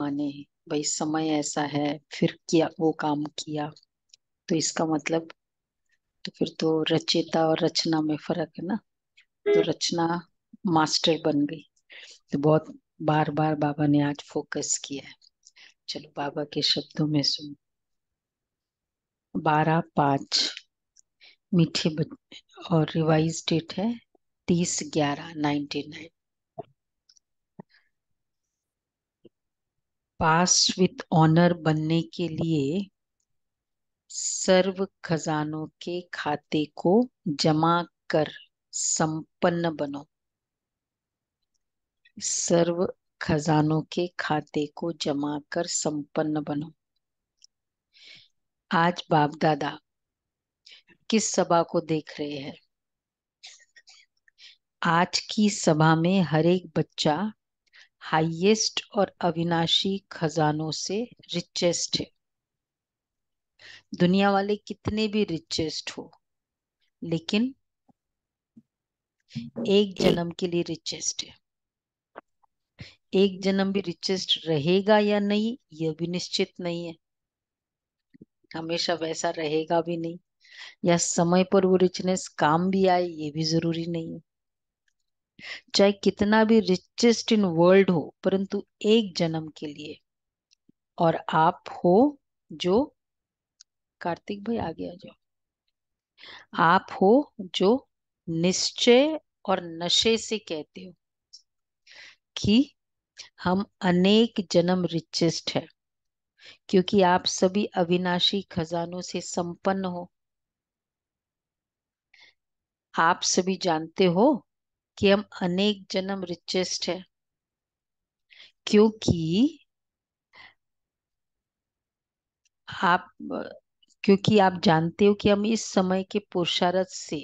माने भाई समय ऐसा है फिर किया वो काम किया तो इसका मतलब तो फिर तो रचेता और रचना में फर्क है ना तो रचना मास्टर बन गई तो बहुत बार बार बाबा ने आज फोकस किया है चलो बाबा के शब्दों में सुन बारह पांच मीठे और रिवाइज डेट है तीस ग्यारह ninety nine pass with honour बनने के लिए सर्व खजानों के खाते को जमा कर संपन्न बनो सर्व खजानों के खाते को जमा कर संपन्न बनो आज बाप दादा किस सभा को देख रहे हैं आज की सभा में हर एक बच्चा हाईएस्ट और अविनाशी खजानों से रिचेस्ट है दुनिया वाले कितने भी रिचेस्ट हो लेकिन एक जन्म के लिए रिचेस्ट है एक जन्म भी रिचेस्ट रहेगा या नहीं यह भी निश्चित नहीं है हमेशा वैसा रहेगा भी नहीं या समय पर वो रिचनेस काम भी आए ये भी जरूरी नहीं है चाहे कितना भी रिचेस्ट इन वर्ल्ड हो परंतु एक जन्म के लिए और आप हो जो कार्तिक भाई आगे आ जाओ आप हो जो निश्चय और नशे से कहते हो कि हम अनेक जन्म रिचेस्ट है क्योंकि आप सभी अविनाशी खजानों से संपन्न हो आप सभी जानते हो कि हम अनेक जन्म रिचेस्ट है क्योंकि आप क्योंकि आप जानते हो कि हम इस समय के पुरुषार्थ से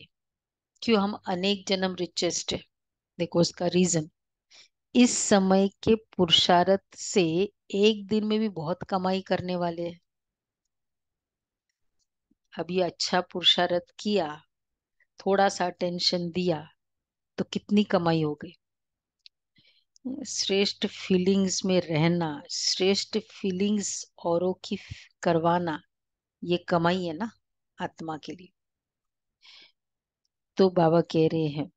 क्यों हम अनेक जन्म रिचेस्ट है देखो उसका रीजन इस समय के पुरुषार्थ से एक दिन में भी बहुत कमाई करने वाले हैं अभी अच्छा पुरुषार्थ किया थोड़ा सा टेंशन दिया तो कितनी कमाई हो गई श्रेष्ठ फीलिंग्स में रहना श्रेष्ठ फीलिंग्स औरों की करवाना ये कमाई है ना आत्मा के लिए तो बाबा कह रहे हैं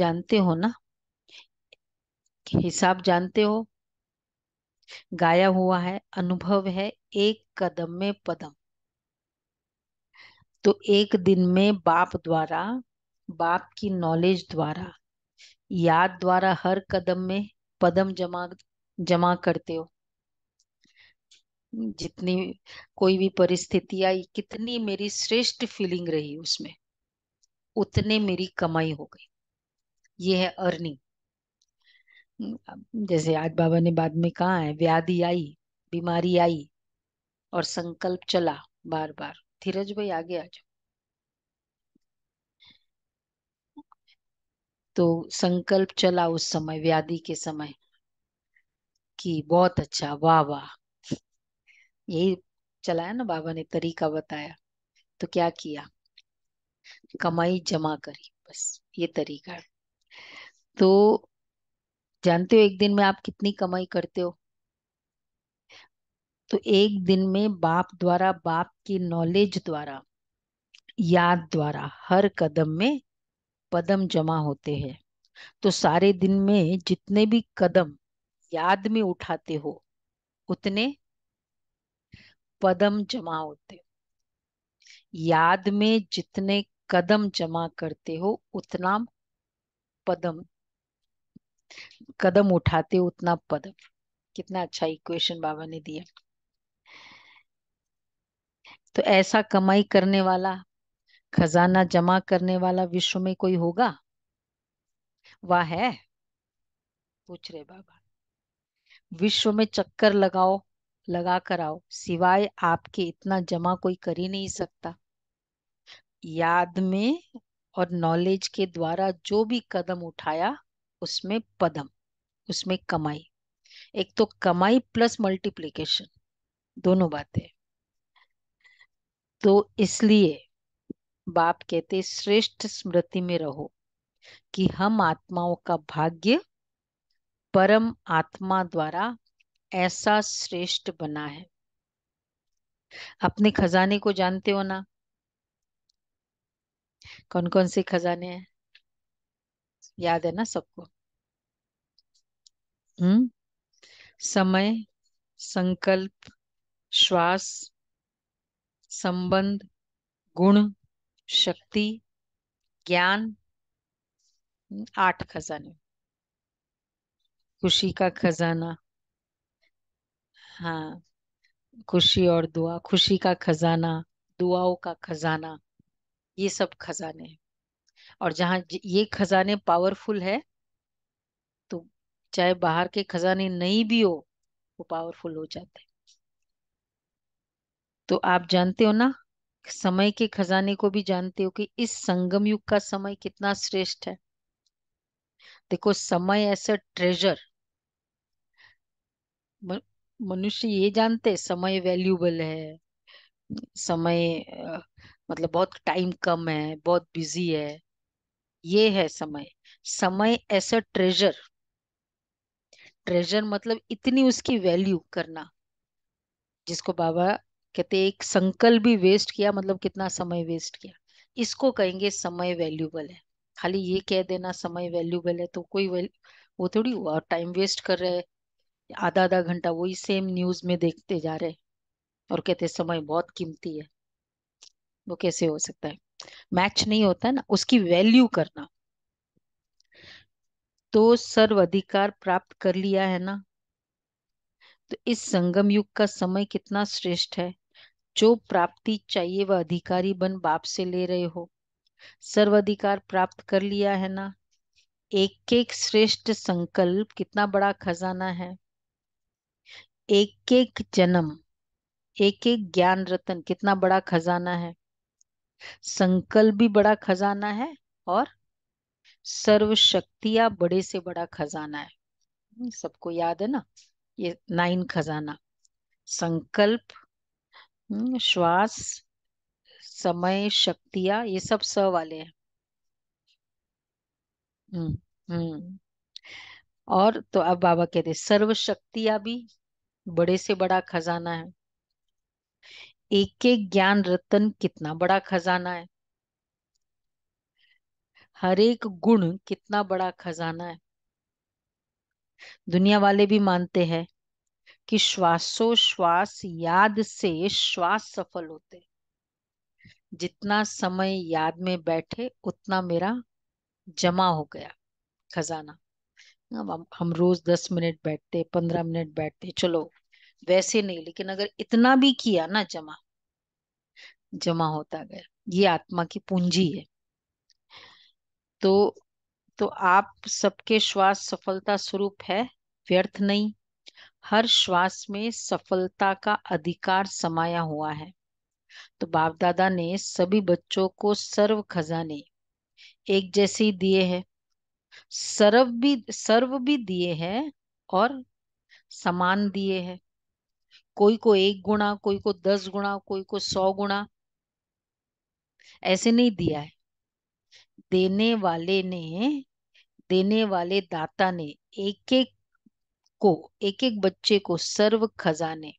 जानते हो ना हिसाब जानते हो गाया हुआ है अनुभव है एक कदम में पदम तो एक दिन में बाप द्वारा बाप की नॉलेज द्वारा याद द्वारा हर कदम में पदम जमा जमा करते हो जितनी कोई भी परिस्थिति आई कितनी मेरी श्रेष्ठ फीलिंग रही उसमें उतने मेरी कमाई हो गई ये है अर्निंग जैसे आज बाबा ने बाद में कहा है व्याधि आई बीमारी आई और संकल्प चला बार बार धीरज भाई आगे आ जाओ तो संकल्प चला उस समय व्याधि के समय कि बहुत अच्छा वाह वाह यही चलाया ना बाबा ने तरीका बताया तो क्या किया कमाई जमा करी बस ये तरीका है तो जानते हो एक दिन में आप कितनी कमाई करते हो तो एक दिन में बाप द्वारा बाप की नॉलेज द्वारा याद द्वारा हर कदम में पदम जमा होते हैं तो सारे दिन में जितने भी कदम याद में उठाते हो उतने पदम जमा होते याद में जितने कदम जमा करते हो उतना पदम कदम उठाते हो उतना पदम कितना अच्छा इक्वेशन बाबा ने दिया तो ऐसा कमाई करने वाला खजाना जमा करने वाला विश्व में कोई होगा वह है पूछ रहे बाबा विश्व में चक्कर लगाओ लगा कर आओ सिवाय आपके इतना जमा कोई कर ही नहीं सकता याद में और नॉलेज के द्वारा जो भी कदम उठाया उसमें पदम उसमें कमाई एक तो कमाई प्लस मल्टीप्लीकेशन दोनों बातें तो इसलिए बाप कहते श्रेष्ठ स्मृति में रहो कि हम आत्माओं का भाग्य परम आत्मा द्वारा ऐसा श्रेष्ठ बना है अपने खजाने को जानते हो ना कौन कौन से खजाने हैं याद है ना सबको हम्म समय संकल्प श्वास संबंध गुण शक्ति ज्ञान आठ खजाने खुशी का खजाना हाँ खुशी और दुआ खुशी का खजाना दुआओं का खजाना ये सब खजाने और जहां ये खजाने पावरफुल है तो चाहे बाहर के खजाने नहीं भी हो वो पावरफुल हो जाते हैं तो आप जानते हो ना समय के खजाने को भी जानते हो कि इस संगम युग का समय कितना श्रेष्ठ है देखो समय ऐसा ट्रेजर मनुष्य ये जानते समय वैल्यूबल है समय मतलब बहुत टाइम कम है बहुत बिजी है ये है समय समय ऐसा ट्रेजर ट्रेजर मतलब इतनी उसकी वैल्यू करना जिसको बाबा कहते एक संकल्प भी वेस्ट किया मतलब कितना समय वेस्ट किया इसको कहेंगे समय वैल्यूबल है खाली ये कह देना समय वैल्यूबल है तो कोई वो थोड़ी हुआ टाइम वेस्ट कर रहे आधा आधा घंटा वही सेम न्यूज में देखते जा रहे और कहते समय बहुत कीमती है वो कैसे हो सकता है मैच नहीं होता ना उसकी वैल्यू करना तो सर्व अधिकार प्राप्त कर लिया है ना तो इस संगम युग का समय कितना श्रेष्ठ है जो प्राप्ति चाहिए वह अधिकारी बन बाप से ले रहे हो सर्व अधिकार प्राप्त कर लिया है ना एक एक श्रेष्ठ संकल्प कितना बड़ा खजाना है एक एक जन्म एक एक ज्ञान रतन कितना बड़ा खजाना है संकल्प भी बड़ा खजाना है और सर्वशक्तियां बड़े से बड़ा खजाना है सबको याद है ना ये नाइन खजाना संकल्प हम्म, श्वास समय शक्तियां ये सब स वाले हैं हम्म, हम्म। और तो अब बाबा कहते सर्व शक्तियां भी बड़े से बड़ा खजाना है एक एक ज्ञान रतन कितना बड़ा खजाना है हर एक गुण कितना बड़ा खजाना है दुनिया वाले भी मानते हैं कि श्वासोश्वास याद से श्वास सफल होते जितना समय याद में बैठे उतना मेरा जमा हो गया खजाना हम, हम रोज दस मिनट बैठते पंद्रह मिनट बैठते चलो वैसे नहीं लेकिन अगर इतना भी किया ना जमा जमा होता गया ये आत्मा की पूंजी है तो तो आप सबके श्वास सफलता स्वरूप है व्यर्थ नहीं हर श्वास में सफलता का अधिकार समाया हुआ है तो बाप दादा ने सभी बच्चों को सर्व खजाने एक जैसे ही दिए हैं सर्व भी सर्व भी दिए हैं और समान दिए हैं कोई को एक गुणा कोई को दस गुणा कोई को सौ गुणा ऐसे नहीं दिया है देने वाले ने देने वाले दाता ने एक एक को एक एक बच्चे को सर्व खजाने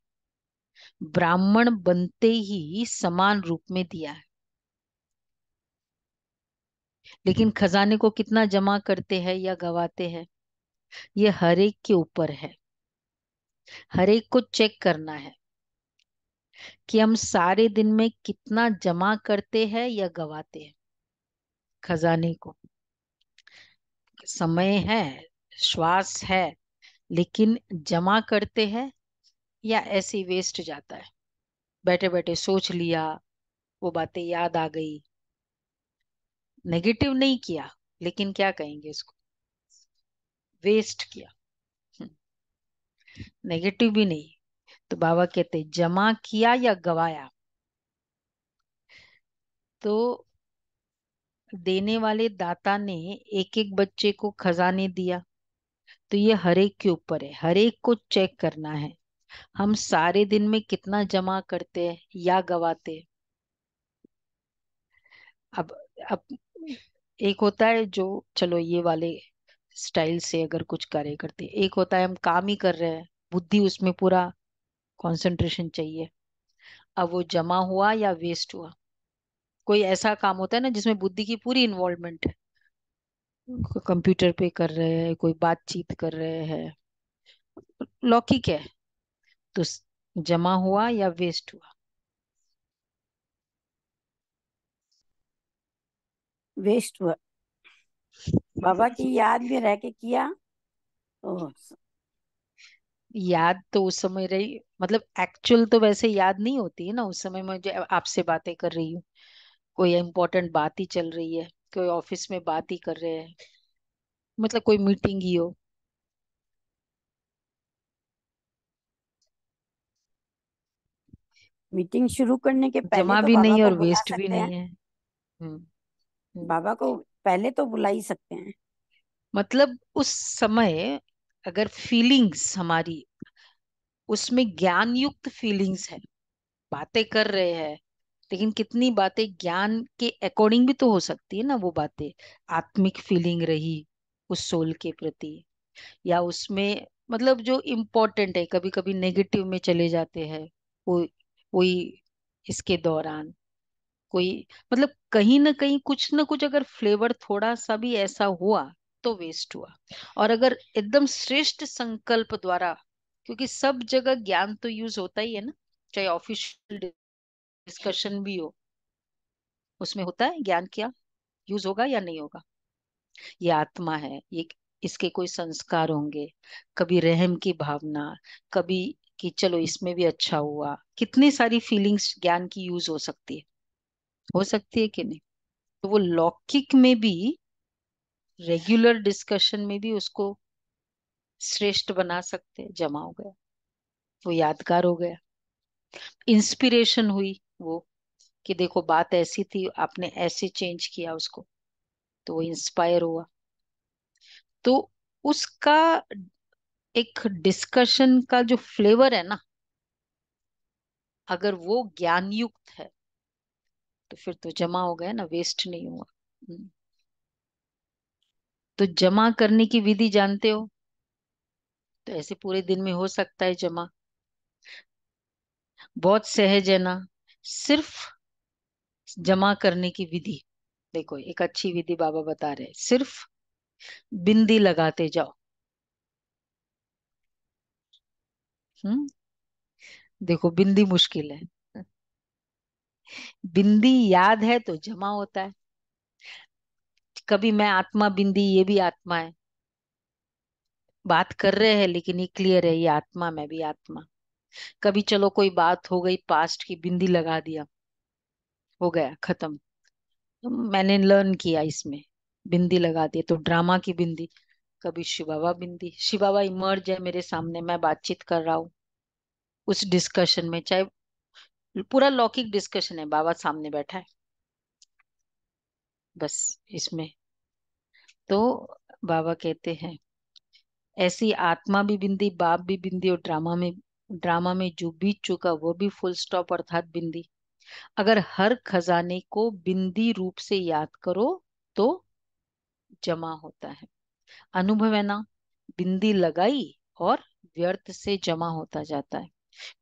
ब्राह्मण बनते ही समान रूप में दिया है लेकिन हम्म। खजाने को कितना जमा करते हैं या गवाते हैं यह हरेक के ऊपर है हरेक को चेक करना है कि हम सारे दिन में कितना जमा करते हैं या गवाते हैं खजाने को समय है श्वास है लेकिन जमा करते हैं या ऐसे वेस्ट जाता है बैठे बैठे सोच लिया वो बातें याद आ गई नेगेटिव नहीं किया लेकिन क्या कहेंगे इसको वेस्ट किया नेगेटिव हम्म। भी नहीं तो बाबा कहते जमा किया या गवाया तो देने वाले दाता ने एक एक बच्चे को खजाने दिया तो ये हरेक के ऊपर है हरेक को चेक करना है हम सारे दिन में कितना जमा करते हैं या गवाते अब अब एक होता है जो चलो ये वाले स्टाइल से अगर कुछ कार्य करते एक होता है हम काम ही कर रहे हैं बुद्धि उसमें पूरा कंसंट्रेशन चाहिए अब वो जमा हुआ या वेस्ट हुआ कोई ऐसा काम होता है ना जिसमें बुद्धि की पूरी इन्वॉल्वमेंट है कंप्यूटर पे कर रहे हैं कोई बातचीत कर रहे हैं लौकिक है तो जमा हुआ या वेस्ट हुआ वेस्ट हुआ बाबा की याद भी रह के किया तो याद तो उस समय रही मतलब एक्चुअल तो वैसे याद नहीं होती है ना उस समय मैं आपसे बातें कर रही हूँ कोई इम्पोर्टेंट बात ही चल रही है कोई ऑफिस में बात ही कर रहे हैं मतलब कोई मीटिंग ही हो मीटिंग शुरू करने के पहले जमा तो भी नहीं और वेस्ट भी नहीं है हम्म, हम्म। बाबा को पहले तो बुला ही सकते हैं मतलब उस समय अगर फीलिंग्स हमारी उसमें ज्ञान युक्त फीलिंग्स है बातें कर रहे हैं लेकिन कितनी बातें ज्ञान के अकॉर्डिंग भी तो हो सकती है ना वो बातें आत्मिक फीलिंग रही उस सोल के प्रति या उसमें मतलब जो इम्पोर्टेंट है कभी कभी नेगेटिव में चले जाते हैं वो कोई इसके दौरान कोई मतलब कहीं ना कहीं कुछ ना कुछ अगर फ्लेवर थोड़ा सा भी ऐसा हुआ तो वेस्ट हुआ और अगर एकदम श्रेष्ठ संकल्प द्वारा क्योंकि सब जगह ज्ञान तो यूज होता ही है ना चाहे ऑफिशियल डिस्कशन भी हो उसमें होता है ज्ञान क्या यूज होगा या नहीं होगा ये आत्मा है ये इसके कोई संस्कार होंगे कभी रहम की भावना कभी कि चलो इसमें भी अच्छा हुआ कितनी सारी फीलिंग्स ज्ञान की यूज हो सकती है हो सकती है कि नहीं तो वो लौकिक में भी रेगुलर डिस्कशन में भी उसको श्रेष्ठ बना सकते जमा हो गया वो यादगार हो गया इंस्पिरेशन हुई वो कि देखो बात ऐसी थी आपने ऐसे चेंज किया उसको तो वो इंस्पायर हुआ तो उसका एक डिस्कशन का जो फ्लेवर है ना अगर वो ज्ञान युक्त है तो फिर तो जमा हो गया ना वेस्ट नहीं हुआ हम्म। तो जमा करने की विधि जानते हो तो ऐसे पूरे दिन में हो सकता है जमा बहुत सहज है ना सिर्फ जमा करने की विधि देखो एक अच्छी विधि बाबा बता रहे सिर्फ बिंदी लगाते जाओ हम्म देखो बिंदी मुश्किल है बिंदी याद है तो जमा होता है कभी मैं आत्मा बिंदी ये भी आत्मा है बात कर रहे हैं लेकिन ये क्लियर है ये आत्मा मैं भी आत्मा कभी चलो कोई बात हो गई पास्ट की बिंदी लगा दिया हो गया खत्म तो मैंने लर्न किया इसमें बिंदी लगा दी तो ड्रामा की बिंदी कभी शिवाबा बिंदी शिवाबा इमर्ज है मेरे सामने मैं बातचीत कर रहा हूँ उस डिस्कशन में चाहे पूरा लौकिक डिस्कशन है बाबा सामने बैठा है बस इसमें तो बाबा कहते हैं ऐसी आत्मा भी बिंदी बाप भी बिंदी और ड्रामा में ड्रामा में जो बीत चुका वो भी फुल स्टॉप अर्थात बिंदी अगर हर खजाने को बिंदी रूप से याद करो तो जमा होता है अनुभव है ना बिंदी लगाई और व्यर्थ से जमा होता जाता है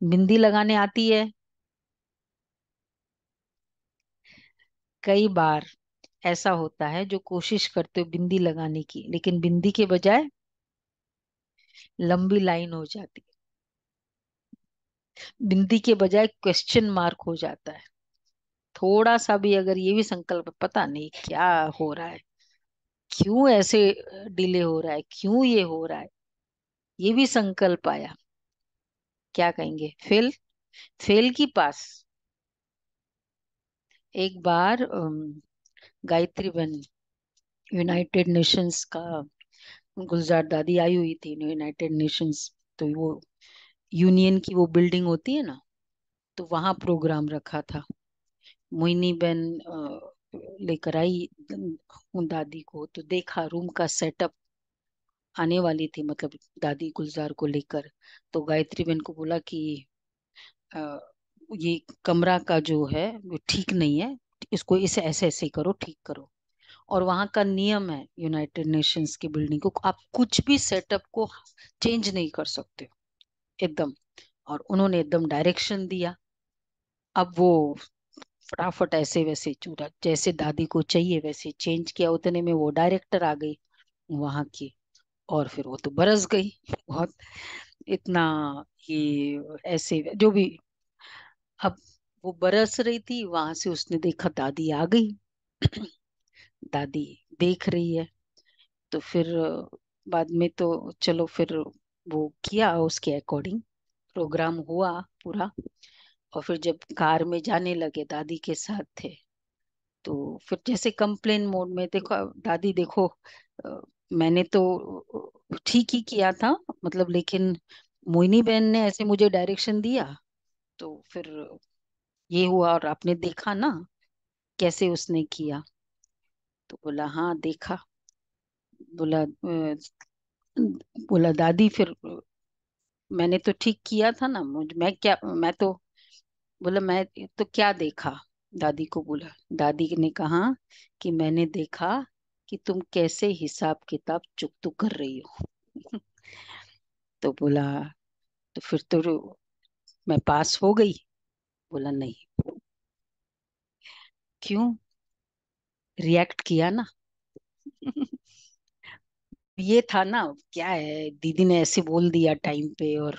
बिंदी लगाने आती है कई बार ऐसा होता है जो कोशिश करते हो बिंदी लगाने की लेकिन बिंदी के बजाय लंबी लाइन हो जाती है बिंदी के बजाय क्वेश्चन मार्क हो जाता है थोड़ा सा भी अगर ये भी संकल्प पता नहीं क्या हो रहा है क्यों ऐसे डिले हो रहा है क्यों ये हो रहा है ये भी संकल्प आया क्या कहेंगे फेल फेल की पास एक बार गायत्री बन यूनाइटेड नेशंस का गुलजार दादी आई हुई थी यूनाइटेड नेशंस तो वो यूनियन की वो बिल्डिंग होती है ना तो वहाँ प्रोग्राम रखा था मोइनी बहन लेकर आई दादी को तो देखा रूम का सेटअप आने वाली थी मतलब दादी गुलजार को लेकर तो गायत्री बहन को बोला कि ये कमरा का जो है वो ठीक नहीं है इसको इसे ऐसे ऐसे करो ठीक करो और वहाँ का नियम है यूनाइटेड नेशंस की बिल्डिंग को आप कुछ भी सेटअप को चेंज नहीं कर सकते हो एकदम और उन्होंने एकदम डायरेक्शन दिया अब वो फटाफट ऐसे वैसे चूरा जैसे दादी को चाहिए वैसे चेंज किया उतने में वो डायरेक्टर आ गई वहां की और फिर वो तो बरस गई बहुत इतना ये ऐसे जो भी अब वो बरस रही थी वहां से उसने देखा दादी आ गई दादी देख रही है तो फिर बाद में तो चलो फिर वो किया उसके अकॉर्डिंग प्रोग्राम हुआ पूरा और फिर जब कार में जाने लगे दादी के साथ थे तो फिर जैसे कंप्लेन मोड में देखो दादी देखो मैंने तो ठीक ही किया था मतलब लेकिन मोहिनी बहन ने ऐसे मुझे डायरेक्शन दिया तो फिर ये हुआ और आपने देखा ना कैसे उसने किया तो बोला हाँ देखा बोला बोला दादी फिर मैंने तो ठीक किया था ना मुझ मैं क्या मैं तो बोला मैं तो क्या देखा दादी को बोला दादी ने कहा कि मैंने देखा कि तुम कैसे हिसाब किताब चुक तो कर रही हो तो बोला तो फिर तो मैं पास हो गई बोला नहीं क्यों रिएक्ट किया ना ये था ना क्या है दीदी ने ऐसे बोल दिया टाइम पे और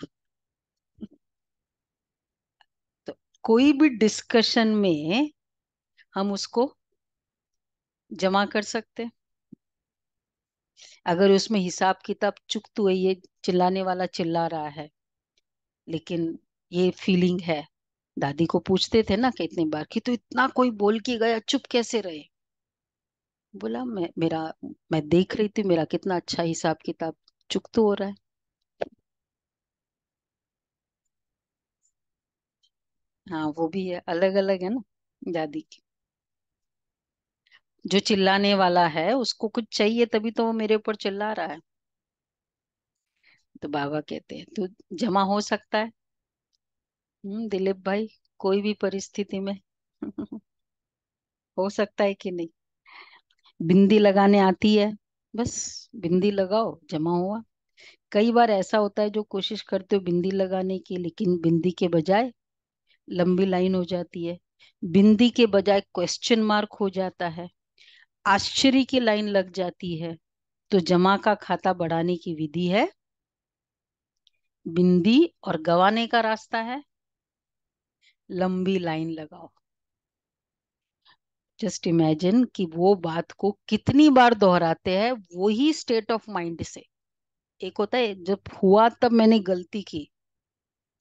तो कोई भी डिस्कशन में हम उसको जमा कर सकते अगर उसमें हिसाब किताब चुक तो ये चिल्लाने वाला चिल्ला रहा है लेकिन ये फीलिंग है दादी को पूछते थे ना कितने बार कि तू तो इतना कोई बोल के गया चुप कैसे रहे बोला मैं मेरा मैं देख रही थी मेरा कितना अच्छा हिसाब किताब चुक तो हो रहा है हाँ वो भी है अलग अलग है ना दादी की जो चिल्लाने वाला है उसको कुछ चाहिए तभी तो वो मेरे ऊपर चिल्ला रहा है तो बाबा कहते हैं तू जमा हो सकता है हम्म दिलीप भाई कोई भी परिस्थिति में हो सकता है कि नहीं बिंदी लगाने आती है बस बिंदी लगाओ जमा हुआ कई बार ऐसा होता है जो कोशिश करते हो बिंदी लगाने की लेकिन बिंदी के बजाय लंबी लाइन हो जाती है बिंदी के बजाय क्वेश्चन मार्क हो जाता है आश्चर्य की लाइन लग जाती है तो जमा का खाता बढ़ाने की विधि है बिंदी और गवाने का रास्ता है लंबी लाइन लगाओ जस्ट इमेजिन कि वो बात को कितनी बार दोहराते हैं वो ही स्टेट ऑफ माइंड से एक होता है जब हुआ तब मैंने गलती की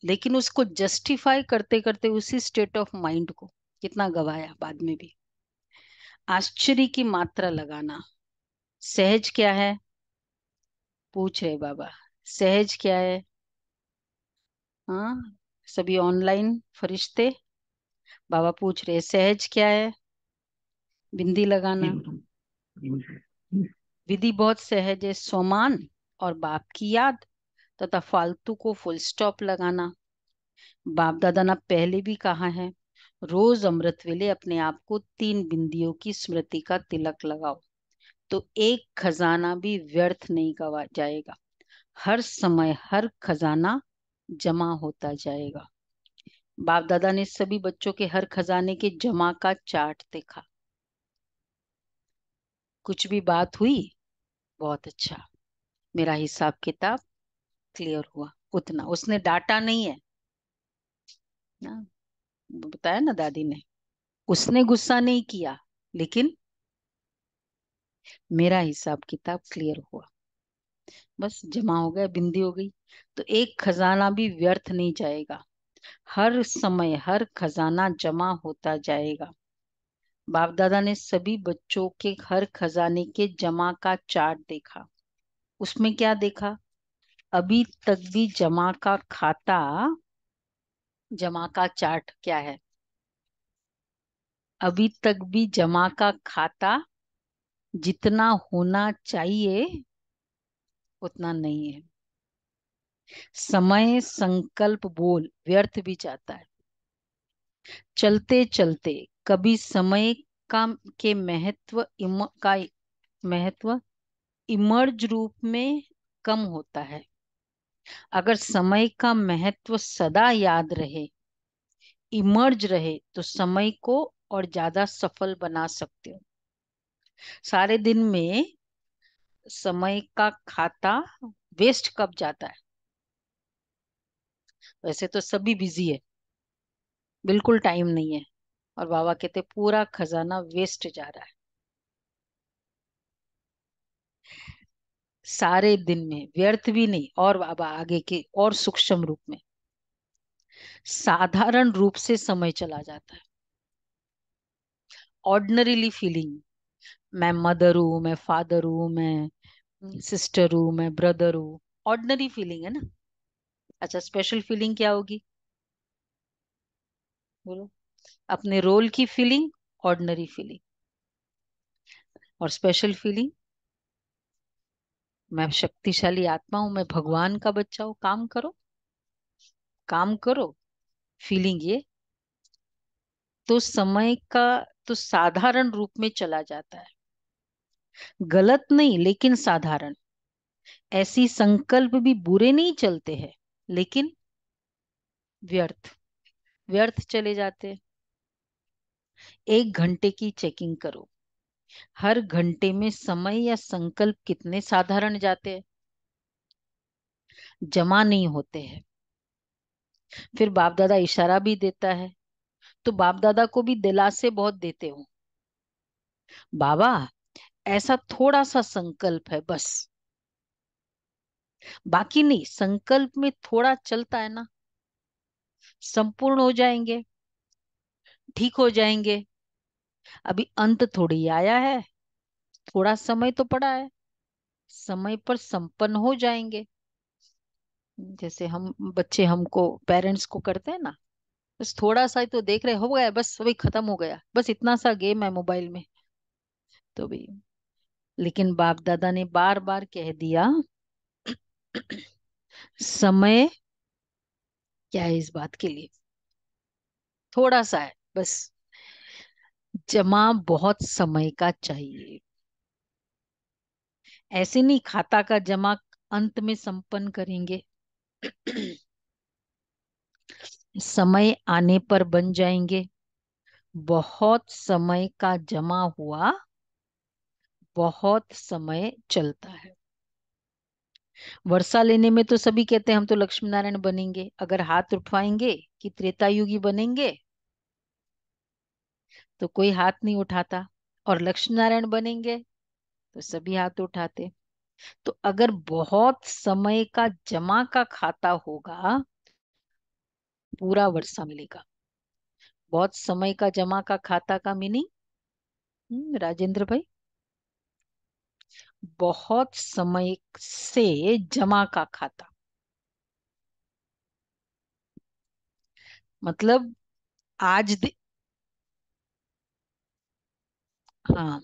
लेकिन उसको जस्टिफाई करते करते उसी स्टेट ऑफ माइंड को कितना गवाया बाद में भी आश्चर्य की मात्रा लगाना सहज क्या है पूछ रहे बाबा सहज क्या है हाँ सभी ऑनलाइन फरिश्ते बाबा पूछ रहे सहज क्या है बिंदी लगाना विधि बहुत सहज है सोमान और बाप की याद तथा फालतू को फुल स्टॉप लगाना बाप दादा ने पहले भी कहा है रोज अमृत वेले अपने आप को तीन बिंदियों की स्मृति का तिलक लगाओ तो एक खजाना भी व्यर्थ नहीं गवा जाएगा हर समय हर खजाना जमा होता जाएगा बाप दादा ने सभी बच्चों के हर खजाने के जमा का चार्ट देखा कुछ भी बात हुई बहुत अच्छा मेरा हिसाब किताब क्लियर हुआ उतना उसने डाटा नहीं है ना बताया ना दादी ने उसने गुस्सा नहीं किया लेकिन मेरा हिसाब किताब क्लियर हुआ बस जमा हो गया बिंदी हो गई तो एक खजाना भी व्यर्थ नहीं जाएगा हर समय हर खजाना जमा होता जाएगा बाप दादा ने सभी बच्चों के हर खजाने के जमा का चार्ट देखा उसमें क्या देखा अभी तक भी जमा का खाता जमा का चार्ट क्या है अभी तक भी जमा का खाता जितना होना चाहिए उतना नहीं है समय संकल्प बोल व्यर्थ भी जाता है चलते चलते कभी समय का के महत्व इम, का महत्व इमर्ज रूप में कम होता है अगर समय का महत्व सदा याद रहे इमर्ज रहे तो समय को और ज्यादा सफल बना सकते हो सारे दिन में समय का खाता वेस्ट कब जाता है वैसे तो सभी बिजी है बिल्कुल टाइम नहीं है और बाबा कहते पूरा खजाना वेस्ट जा रहा है सारे दिन में व्यर्थ भी नहीं और बाबा आगे के और सूक्ष्म रूप में साधारण रूप से समय चला जाता है ऑर्डनरीली फीलिंग मैं मदर हूं मैं फादर हूं मैं सिस्टर हूं मैं ब्रदर हूं ऑर्डनरी फीलिंग है ना अच्छा स्पेशल फीलिंग क्या होगी बोलो अपने रोल की फीलिंग ऑर्डनरी फीलिंग और स्पेशल फीलिंग मैं शक्तिशाली आत्मा हूं मैं भगवान का बच्चा हूं काम करो काम करो फीलिंग ये तो समय का तो साधारण रूप में चला जाता है गलत नहीं लेकिन साधारण ऐसी संकल्प भी बुरे नहीं चलते हैं लेकिन व्यर्थ व्यर्थ चले जाते एक घंटे की चेकिंग करो हर घंटे में समय या संकल्प कितने साधारण जाते हैं जमा नहीं होते हैं फिर बाप दादा इशारा भी देता है तो बाप दादा को भी दिलासे बहुत देते हो बाबा ऐसा थोड़ा सा संकल्प है बस बाकी नहीं संकल्प में थोड़ा चलता है ना संपूर्ण हो जाएंगे ठीक हो जाएंगे अभी अंत थोड़ी आया है थोड़ा समय तो पड़ा है समय पर संपन्न हो जाएंगे जैसे हम बच्चे हमको पेरेंट्स को करते हैं ना बस थोड़ा सा तो देख रहे हो गया बस अभी खत्म हो गया बस इतना सा गेम है मोबाइल में तो भी लेकिन बाप दादा ने बार बार कह दिया समय क्या है इस बात के लिए थोड़ा सा है बस जमा बहुत समय का चाहिए ऐसे नहीं खाता का जमा अंत में संपन्न करेंगे समय आने पर बन जाएंगे बहुत समय का जमा हुआ बहुत समय चलता है वर्षा लेने में तो सभी कहते हैं हम तो लक्ष्मी नारायण बनेंगे अगर हाथ उठवाएंगे कि त्रेता युगी बनेंगे तो कोई हाथ नहीं उठाता और लक्ष्मी नारायण बनेंगे तो सभी हाथ उठाते तो अगर बहुत समय का जमा का खाता होगा पूरा वर्षा मिलेगा बहुत समय का जमा का खाता का मीनिंग हम्म, राजेंद्र भाई बहुत समय से जमा का खाता मतलब आज हाँ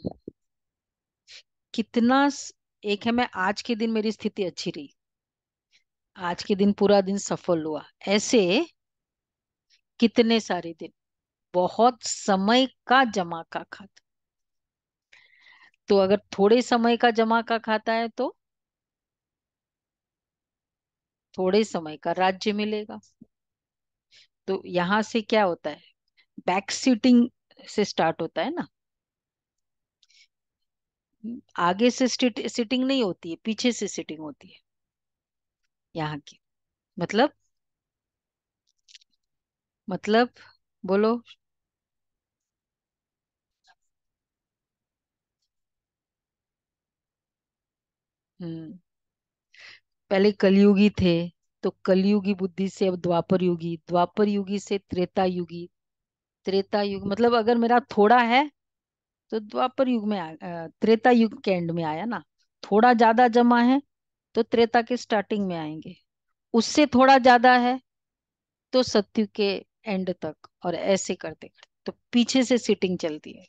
कितना एक है मैं आज के दिन मेरी स्थिति अच्छी रही आज के दिन पूरा दिन सफल हुआ ऐसे कितने सारे दिन बहुत समय का जमा का खाता तो अगर थोड़े समय का जमा का खाता है तो थोड़े समय का राज्य मिलेगा तो यहां से क्या होता है बैक सीटिंग से स्टार्ट होता है ना आगे से सिटिंग नहीं होती है पीछे से सिटिंग होती है यहाँ की मतलब मतलब बोलो हम्म पहले कलयुगी थे तो कलयुगी बुद्धि से अब द्वापर युगी द्वापर युगी से त्रेता युगी त्रेता युग मतलब अगर मेरा थोड़ा है तो द्वापर युग में आ, त्रेता युग के एंड में आया ना थोड़ा ज्यादा जमा है तो त्रेता के स्टार्टिंग में आएंगे उससे थोड़ा ज्यादा है तो सत्युग के एंड तक और ऐसे करते करते तो पीछे से सीटिंग चलती है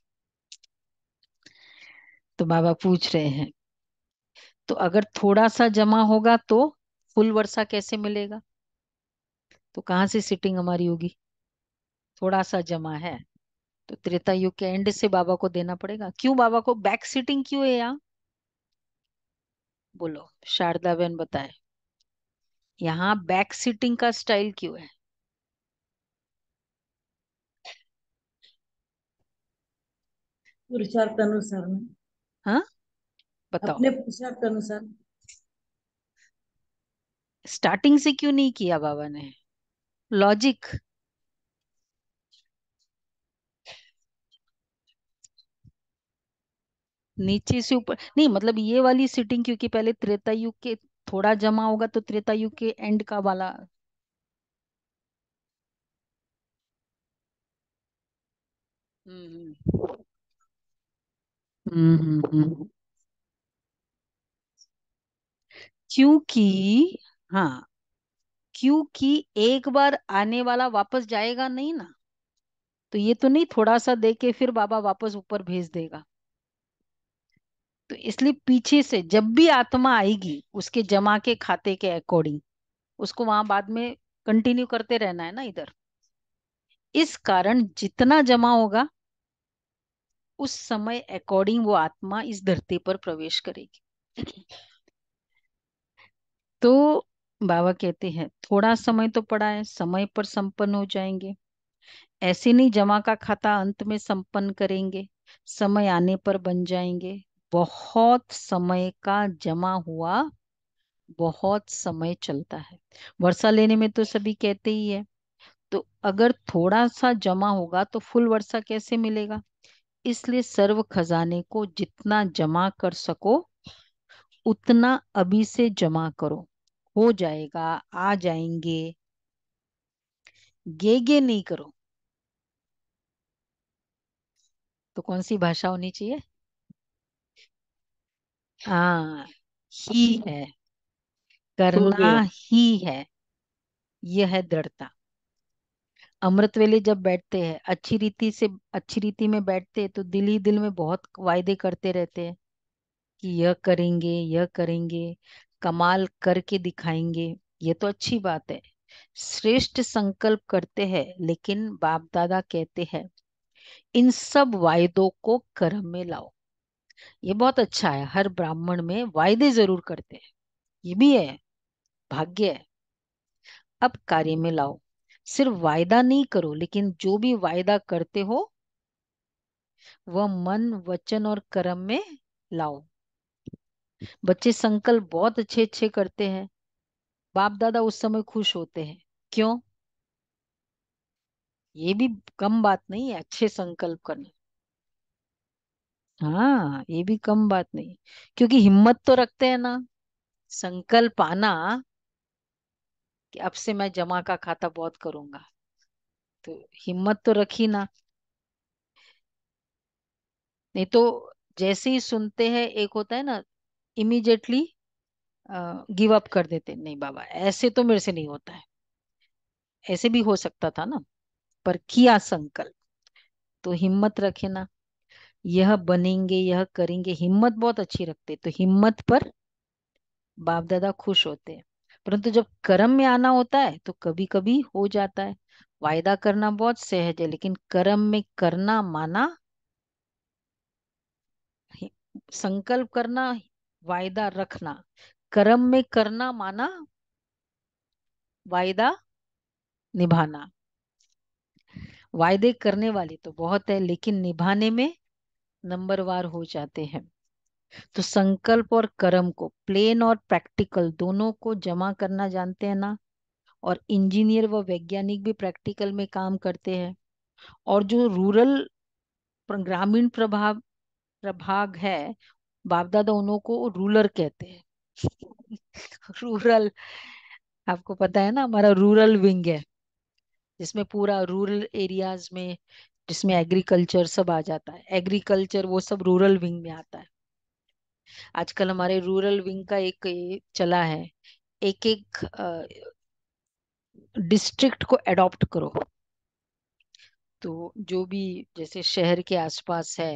तो बाबा पूछ रहे हैं तो अगर थोड़ा सा जमा होगा तो फुल वर्षा कैसे मिलेगा तो कहाँ से सीटिंग हमारी होगी थोड़ा सा जमा है तो त्रेता युग के एंड से बाबा को देना पड़ेगा क्यों बाबा को बैक सीटिंग क्यों है यहाँ बोलो शारदा बहन बताए यहाँ बैक सीटिंग का स्टाइल क्यों है पुरुषार्थ अनुसार हाँ? बताओ अपने पुरुषार्थ अनुसार स्टार्टिंग से क्यों नहीं किया बाबा ने लॉजिक नीचे से ऊपर नहीं मतलब ये वाली सिटिंग क्योंकि पहले त्रेता युग के थोड़ा जमा होगा तो त्रेता युग के एंड का वाला हम्म, हम्म, हम्म, हम्म क्योंकि हाँ क्योंकि एक बार आने वाला वापस जाएगा नहीं ना तो ये तो नहीं थोड़ा सा दे के फिर बाबा वापस ऊपर भेज देगा तो इसलिए पीछे से जब भी आत्मा आएगी उसके जमा के खाते के अकॉर्डिंग उसको वहां बाद में कंटिन्यू करते रहना है ना इधर इस कारण जितना जमा होगा उस समय अकॉर्डिंग वो आत्मा इस धरती पर प्रवेश करेगी तो बाबा कहते हैं थोड़ा समय तो पड़ा है समय पर संपन्न हो जाएंगे ऐसे नहीं जमा का खाता अंत में संपन्न करेंगे समय आने पर बन जाएंगे बहुत समय का जमा हुआ बहुत समय चलता है वर्षा लेने में तो सभी कहते ही है तो अगर थोड़ा सा जमा होगा तो फुल वर्षा कैसे मिलेगा इसलिए सर्व खजाने को जितना जमा कर सको उतना अभी से जमा करो हो जाएगा आ जाएंगे गे गे नहीं करो तो कौन सी भाषा होनी चाहिए हाँ ही है हो करना ही है यह है दृढ़ता अमृत वेले जब बैठते हैं अच्छी रीति से अच्छी रीति में बैठते हैं तो दिल ही दिल में बहुत वायदे करते रहते हैं कि यह करेंगे यह करेंगे कमाल करके दिखाएंगे ये तो अच्छी बात है श्रेष्ठ संकल्प करते हैं लेकिन बाप दादा कहते हैं इन सब वायदों को कर्म में लाओ ये बहुत अच्छा है हर ब्राह्मण में वायदे जरूर करते हैं ये भी है भाग्य है अब कार्य में लाओ सिर्फ वायदा नहीं करो लेकिन जो भी वायदा करते हो वह मन वचन और कर्म में लाओ बच्चे संकल्प बहुत अच्छे अच्छे करते हैं बाप दादा उस समय खुश होते हैं क्यों ये भी कम बात नहीं है अच्छे संकल्प करने हाँ ये भी कम बात नहीं क्योंकि हिम्मत तो रखते हैं ना संकल्प आना कि अब से मैं जमा का खाता बहुत करूंगा तो हिम्मत तो रखी ना नहीं तो जैसे ही सुनते हैं एक होता है ना इमीडिएटली गिव अप कर देते नहीं बाबा ऐसे तो मेरे से नहीं होता है ऐसे भी हो सकता था ना पर किया संकल्प तो हिम्मत रखे ना यह बनेंगे यह करेंगे हिम्मत बहुत अच्छी रखते तो हिम्मत पर बाप दादा खुश होते हैं परंतु जब कर्म में आना होता है तो कभी कभी हो जाता है वायदा करना बहुत सहज है लेकिन कर्म में करना माना संकल्प करना वायदा रखना कर्म में करना माना वायदा निभाना वायदे करने वाले तो बहुत है लेकिन निभाने में नंबरवार हो जाते हैं तो संकल्प और कर्म को प्लेन और प्रैक्टिकल दोनों को जमा करना जानते हैं ना और इंजीनियर व वैज्ञानिक भी प्रैक्टिकल में काम करते हैं और जो रूरल ग्रामीण प्रभाव प्रभाग है बाप दादा उन्हों को रूलर कहते हैं रूरल आपको पता है ना हमारा रूरल विंग है जिसमें पूरा रूरल एरियाज में जिसमें एग्रीकल्चर सब आ जाता है एग्रीकल्चर वो सब रूरल विंग में आता है आजकल हमारे रूरल विंग का एक चला है एक एक डिस्ट्रिक्ट को एडॉप्ट करो तो जो भी जैसे शहर के आसपास है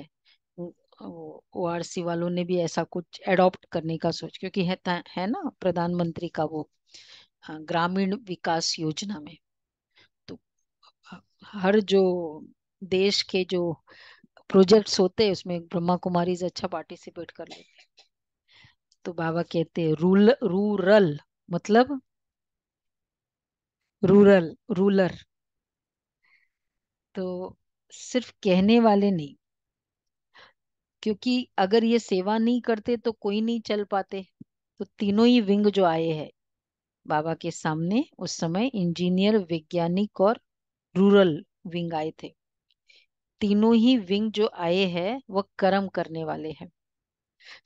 ओ आर सी वालों ने भी ऐसा कुछ एडॉप्ट करने का सोच क्योंकि है, है ना प्रधानमंत्री का वो हाँ, ग्रामीण विकास योजना में तो हर जो देश के जो प्रोजेक्ट्स होते हैं उसमें ब्रह्मा कुमारी अच्छा पार्टिसिपेट कर लेते हैं तो बाबा कहते हैं रूल रूरल मतलब रूरल रूलर तो सिर्फ कहने वाले नहीं क्योंकि अगर ये सेवा नहीं करते तो कोई नहीं चल पाते तो तीनों ही विंग जो आए हैं बाबा के सामने उस समय इंजीनियर वैज्ञानिक और रूरल विंग आए थे तीनों ही विंग जो आए हैं वह कर्म करने वाले हैं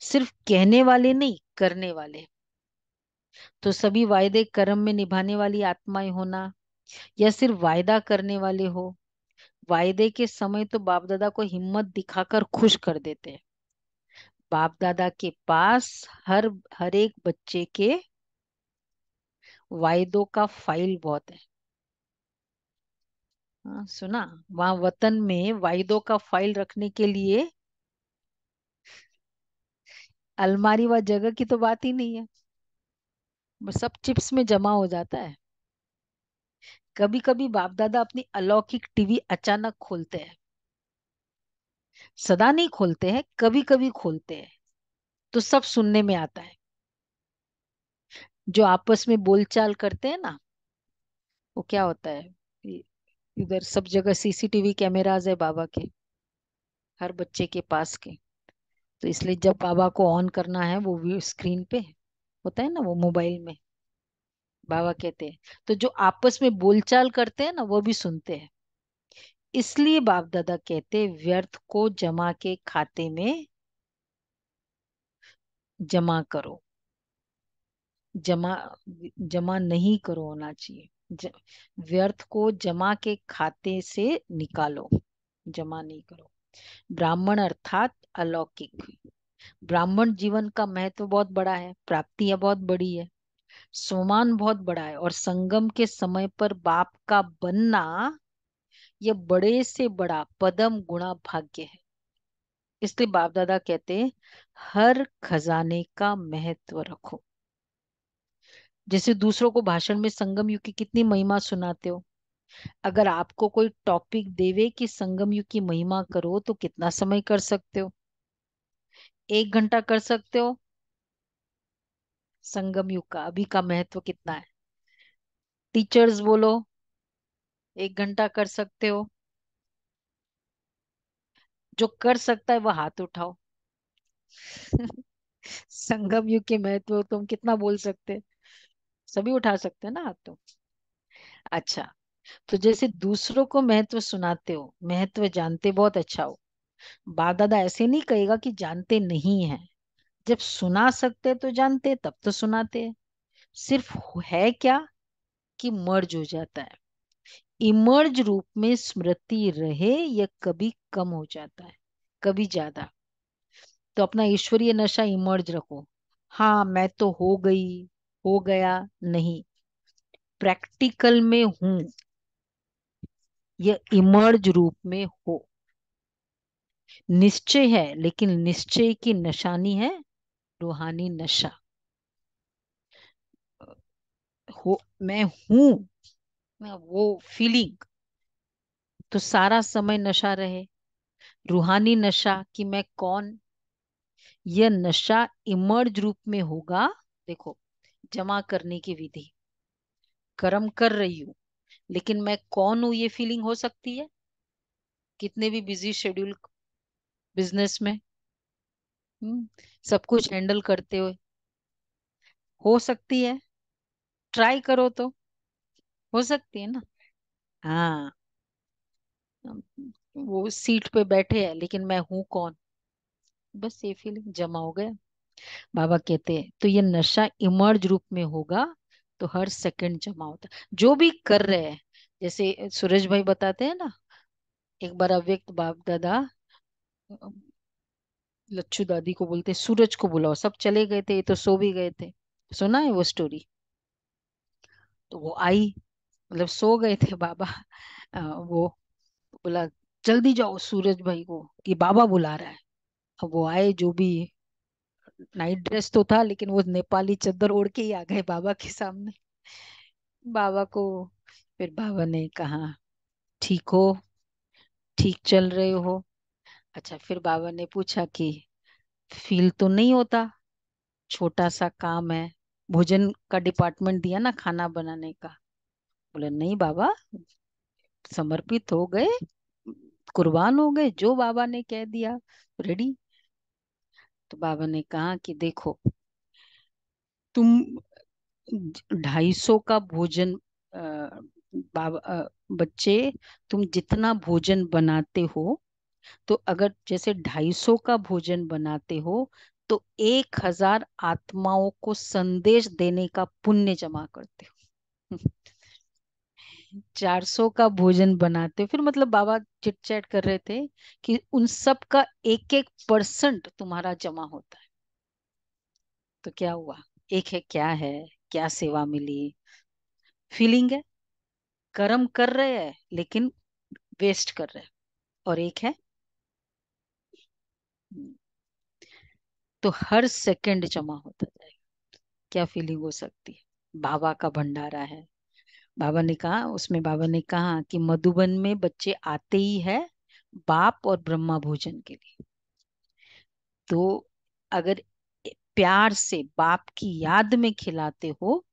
सिर्फ कहने वाले नहीं करने वाले तो सभी वायदे कर्म में निभाने वाली आत्माएं होना या सिर्फ वायदा करने वाले हो वायदे के समय तो बाप दादा को हिम्मत दिखाकर खुश कर देते हैं बाप दादा के पास हर हर एक बच्चे के वायदों का फाइल बहुत है हाँ, सुना वहां वतन में वायदों का फाइल रखने के लिए अलमारी व जगह की तो बात ही नहीं है सब चिप्स में जमा हो जाता है कभी कभी बाप दादा अपनी अलौकिक टीवी अचानक खोलते हैं सदा नहीं खोलते हैं कभी कभी खोलते हैं तो सब सुनने में आता है जो आपस में बोलचाल करते हैं ना वो क्या होता है इधर सब जगह सीसीटीवी कैमराज है बाबा के हर बच्चे के पास के तो इसलिए जब बाबा को ऑन करना है वो भी स्क्रीन पे होता है ना वो मोबाइल में बाबा कहते हैं तो जो आपस में बोलचाल करते हैं ना वो भी सुनते हैं इसलिए बाप दादा कहते व्यर्थ को जमा के खाते में जमा करो जमा जमा नहीं करो होना चाहिए व्यर्थ को जमा के खाते से निकालो जमा नहीं करो ब्राह्मण अर्थात अलौकिक ब्राह्मण जीवन का महत्व बहुत बड़ा है प्राप्तियां बहुत बड़ी है सोमान बहुत बड़ा है और संगम के समय पर बाप का बनना यह बड़े से बड़ा पदम गुणा भाग्य है इसलिए बाप दादा कहते हैं हर खजाने का महत्व रखो जैसे दूसरों को भाषण में संगम युग की कितनी महिमा सुनाते हो अगर आपको कोई टॉपिक देवे कि संगम युग की महिमा करो तो कितना समय कर सकते हो एक घंटा कर सकते हो संगम युग का अभी का महत्व कितना है टीचर्स बोलो एक घंटा कर सकते हो जो कर सकता है वह हाथ उठाओ संगम युग के महत्व तुम कितना बोल सकते सभी उठा सकते हैं ना हाथ तो अच्छा तो जैसे दूसरों को महत्व सुनाते हो महत्व जानते बहुत अच्छा हो बाप दादा ऐसे नहीं कहेगा कि जानते नहीं है जब सुना सकते तो जानते तब तो सुनाते सिर्फ है क्या कि मर्ज हो जाता है इमर्ज रूप में स्मृति रहे या कभी कम हो जाता है कभी ज्यादा तो अपना ईश्वरीय नशा इमर्ज रखो हाँ मैं तो हो गई हो गया नहीं प्रैक्टिकल में हूं यह इमर्ज रूप में हो निश्चय है लेकिन निश्चय की निशानी है रूहानी नशा हो मैं हूं वो फीलिंग तो सारा समय नशा रहे रूहानी नशा कि मैं कौन यह नशा इमर्ज रूप में होगा देखो जमा करने की विधि कर्म कर रही हूँ लेकिन मैं कौन हूँ ये फीलिंग हो सकती है कितने भी बिजी शेड्यूल बिजनेस में हम्म, सब कुछ हैंडल करते हुए हो सकती है ट्राई करो तो हो सकती है ना हाँ वो सीट पे बैठे हैं लेकिन मैं हूं कौन बस ये फीलिंग जमा हो गया बाबा कहते हैं तो ये नशा इमर्ज रूप में होगा तो हर सेकंड जमा होता जो भी कर रहे हैं जैसे सूरज भाई बताते हैं ना एक बार अव्यक्त बाप दादा लच्छू दादी को बोलते सूरज को बुलाओ सब चले गए थे ये तो सो भी गए थे सुना है वो स्टोरी तो वो आई मतलब सो गए थे बाबा आ, वो बोला जल्दी जाओ सूरज भाई को कि बाबा बुला रहा है अब वो आए जो भी नाइट ड्रेस तो था लेकिन वो नेपाली चद्दर ओढ़ के ही आ गए बाबा के सामने बाबा को फिर बाबा ने कहा ठीक हो ठीक चल रहे हो अच्छा फिर बाबा ने पूछा कि फील तो नहीं होता छोटा सा काम है भोजन का डिपार्टमेंट दिया ना खाना बनाने का बोले नहीं बाबा समर्पित हो गए कुर्बान हो गए जो बाबा ने कह दिया रेडी तो बाबा ने कहा कि देखो तुम ढाई सौ का भोजन बाबा बच्चे तुम जितना भोजन बनाते हो तो अगर जैसे ढाई सौ का भोजन बनाते हो तो एक हजार आत्माओं को संदेश देने का पुण्य जमा करते हो चार सौ का भोजन बनाते फिर मतलब बाबा चिट चैट कर रहे थे कि उन सब का एक एक परसेंट तुम्हारा जमा होता है तो क्या हुआ एक है क्या है क्या सेवा मिली फीलिंग है कर्म कर रहे हैं लेकिन वेस्ट कर रहे हैं और एक है तो हर सेकंड जमा होता जाएगा क्या फीलिंग हो सकती है बाबा का भंडारा है बाबा ने कहा उसमें बाबा ने कहा कि मधुबन में बच्चे आते ही है बाप और ब्रह्मा भोजन के लिए तो अगर प्यार से बाप की याद में खिलाते हो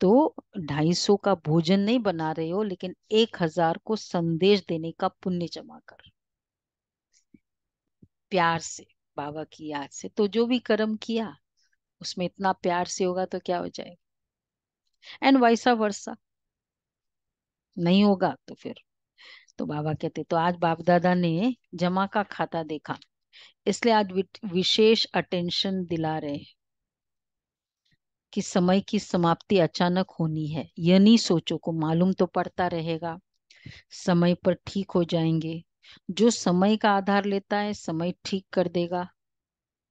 तो ढाई सौ का भोजन नहीं बना रहे हो लेकिन एक हजार को संदेश देने का पुण्य जमा कर प्यार से बाबा की याद से तो जो भी कर्म किया उसमें इतना प्यार से होगा तो क्या हो जाएगा एंड वैसा वर्षा नहीं होगा तो फिर तो बाबा कहते तो आज बाप दादा ने जमा का खाता देखा इसलिए आज विशेष अटेंशन दिला रहे कि समय की समाप्ति अचानक होनी है यह नहीं सोचो को मालूम तो पड़ता रहेगा समय पर ठीक हो जाएंगे जो समय का आधार लेता है समय ठीक कर देगा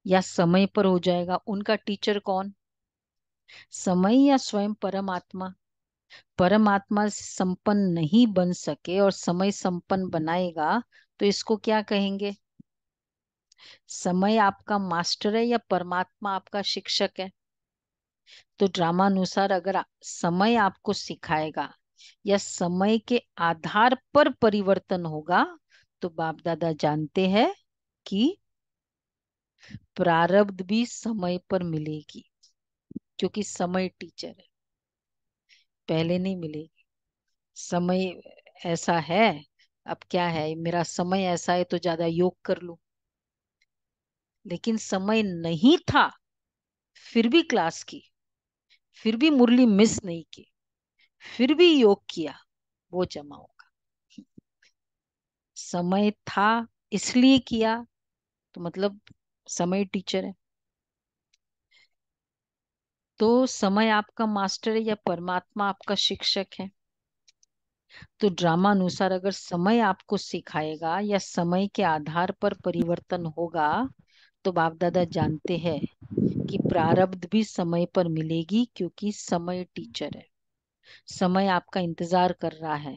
या समय पर हो जाएगा उनका टीचर कौन समय या स्वयं परमात्मा परमात्मा से संपन्न नहीं बन सके और समय संपन्न बनाएगा तो इसको क्या कहेंगे समय आपका मास्टर है या परमात्मा आपका शिक्षक है तो ड्रामा अनुसार अगर समय आपको सिखाएगा या समय के आधार पर परिवर्तन होगा तो बाप दादा जानते हैं कि प्रारब्ध भी समय पर मिलेगी क्योंकि समय टीचर है पहले नहीं मिलेगी समय ऐसा है अब क्या है मेरा समय ऐसा है तो ज्यादा योग कर लू लेकिन समय नहीं था फिर भी क्लास की फिर भी मुरली मिस नहीं की फिर भी योग किया वो जमा होगा समय था इसलिए किया तो मतलब समय टीचर है तो समय आपका मास्टर है या परमात्मा आपका शिक्षक है तो ड्रामा अनुसार अगर समय आपको सिखाएगा या समय के आधार पर परिवर्तन होगा तो बाप दादा जानते हैं कि प्रारब्ध भी समय पर मिलेगी क्योंकि समय टीचर है समय आपका इंतजार कर रहा है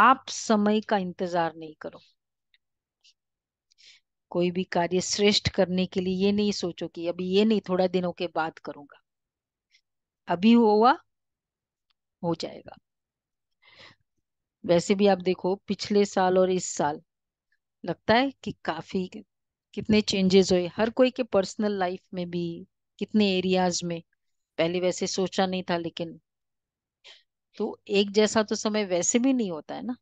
आप समय का इंतजार नहीं करो कोई भी कार्य श्रेष्ठ करने के लिए ये नहीं सोचो कि अभी ये नहीं थोड़ा दिनों के बाद करूंगा अभी हुआ हो जाएगा वैसे भी आप देखो पिछले साल और इस साल लगता है कि काफी कितने चेंजेस हुए हर कोई के पर्सनल लाइफ में भी कितने एरियाज में पहले वैसे सोचा नहीं था लेकिन तो एक जैसा तो समय वैसे भी नहीं होता है ना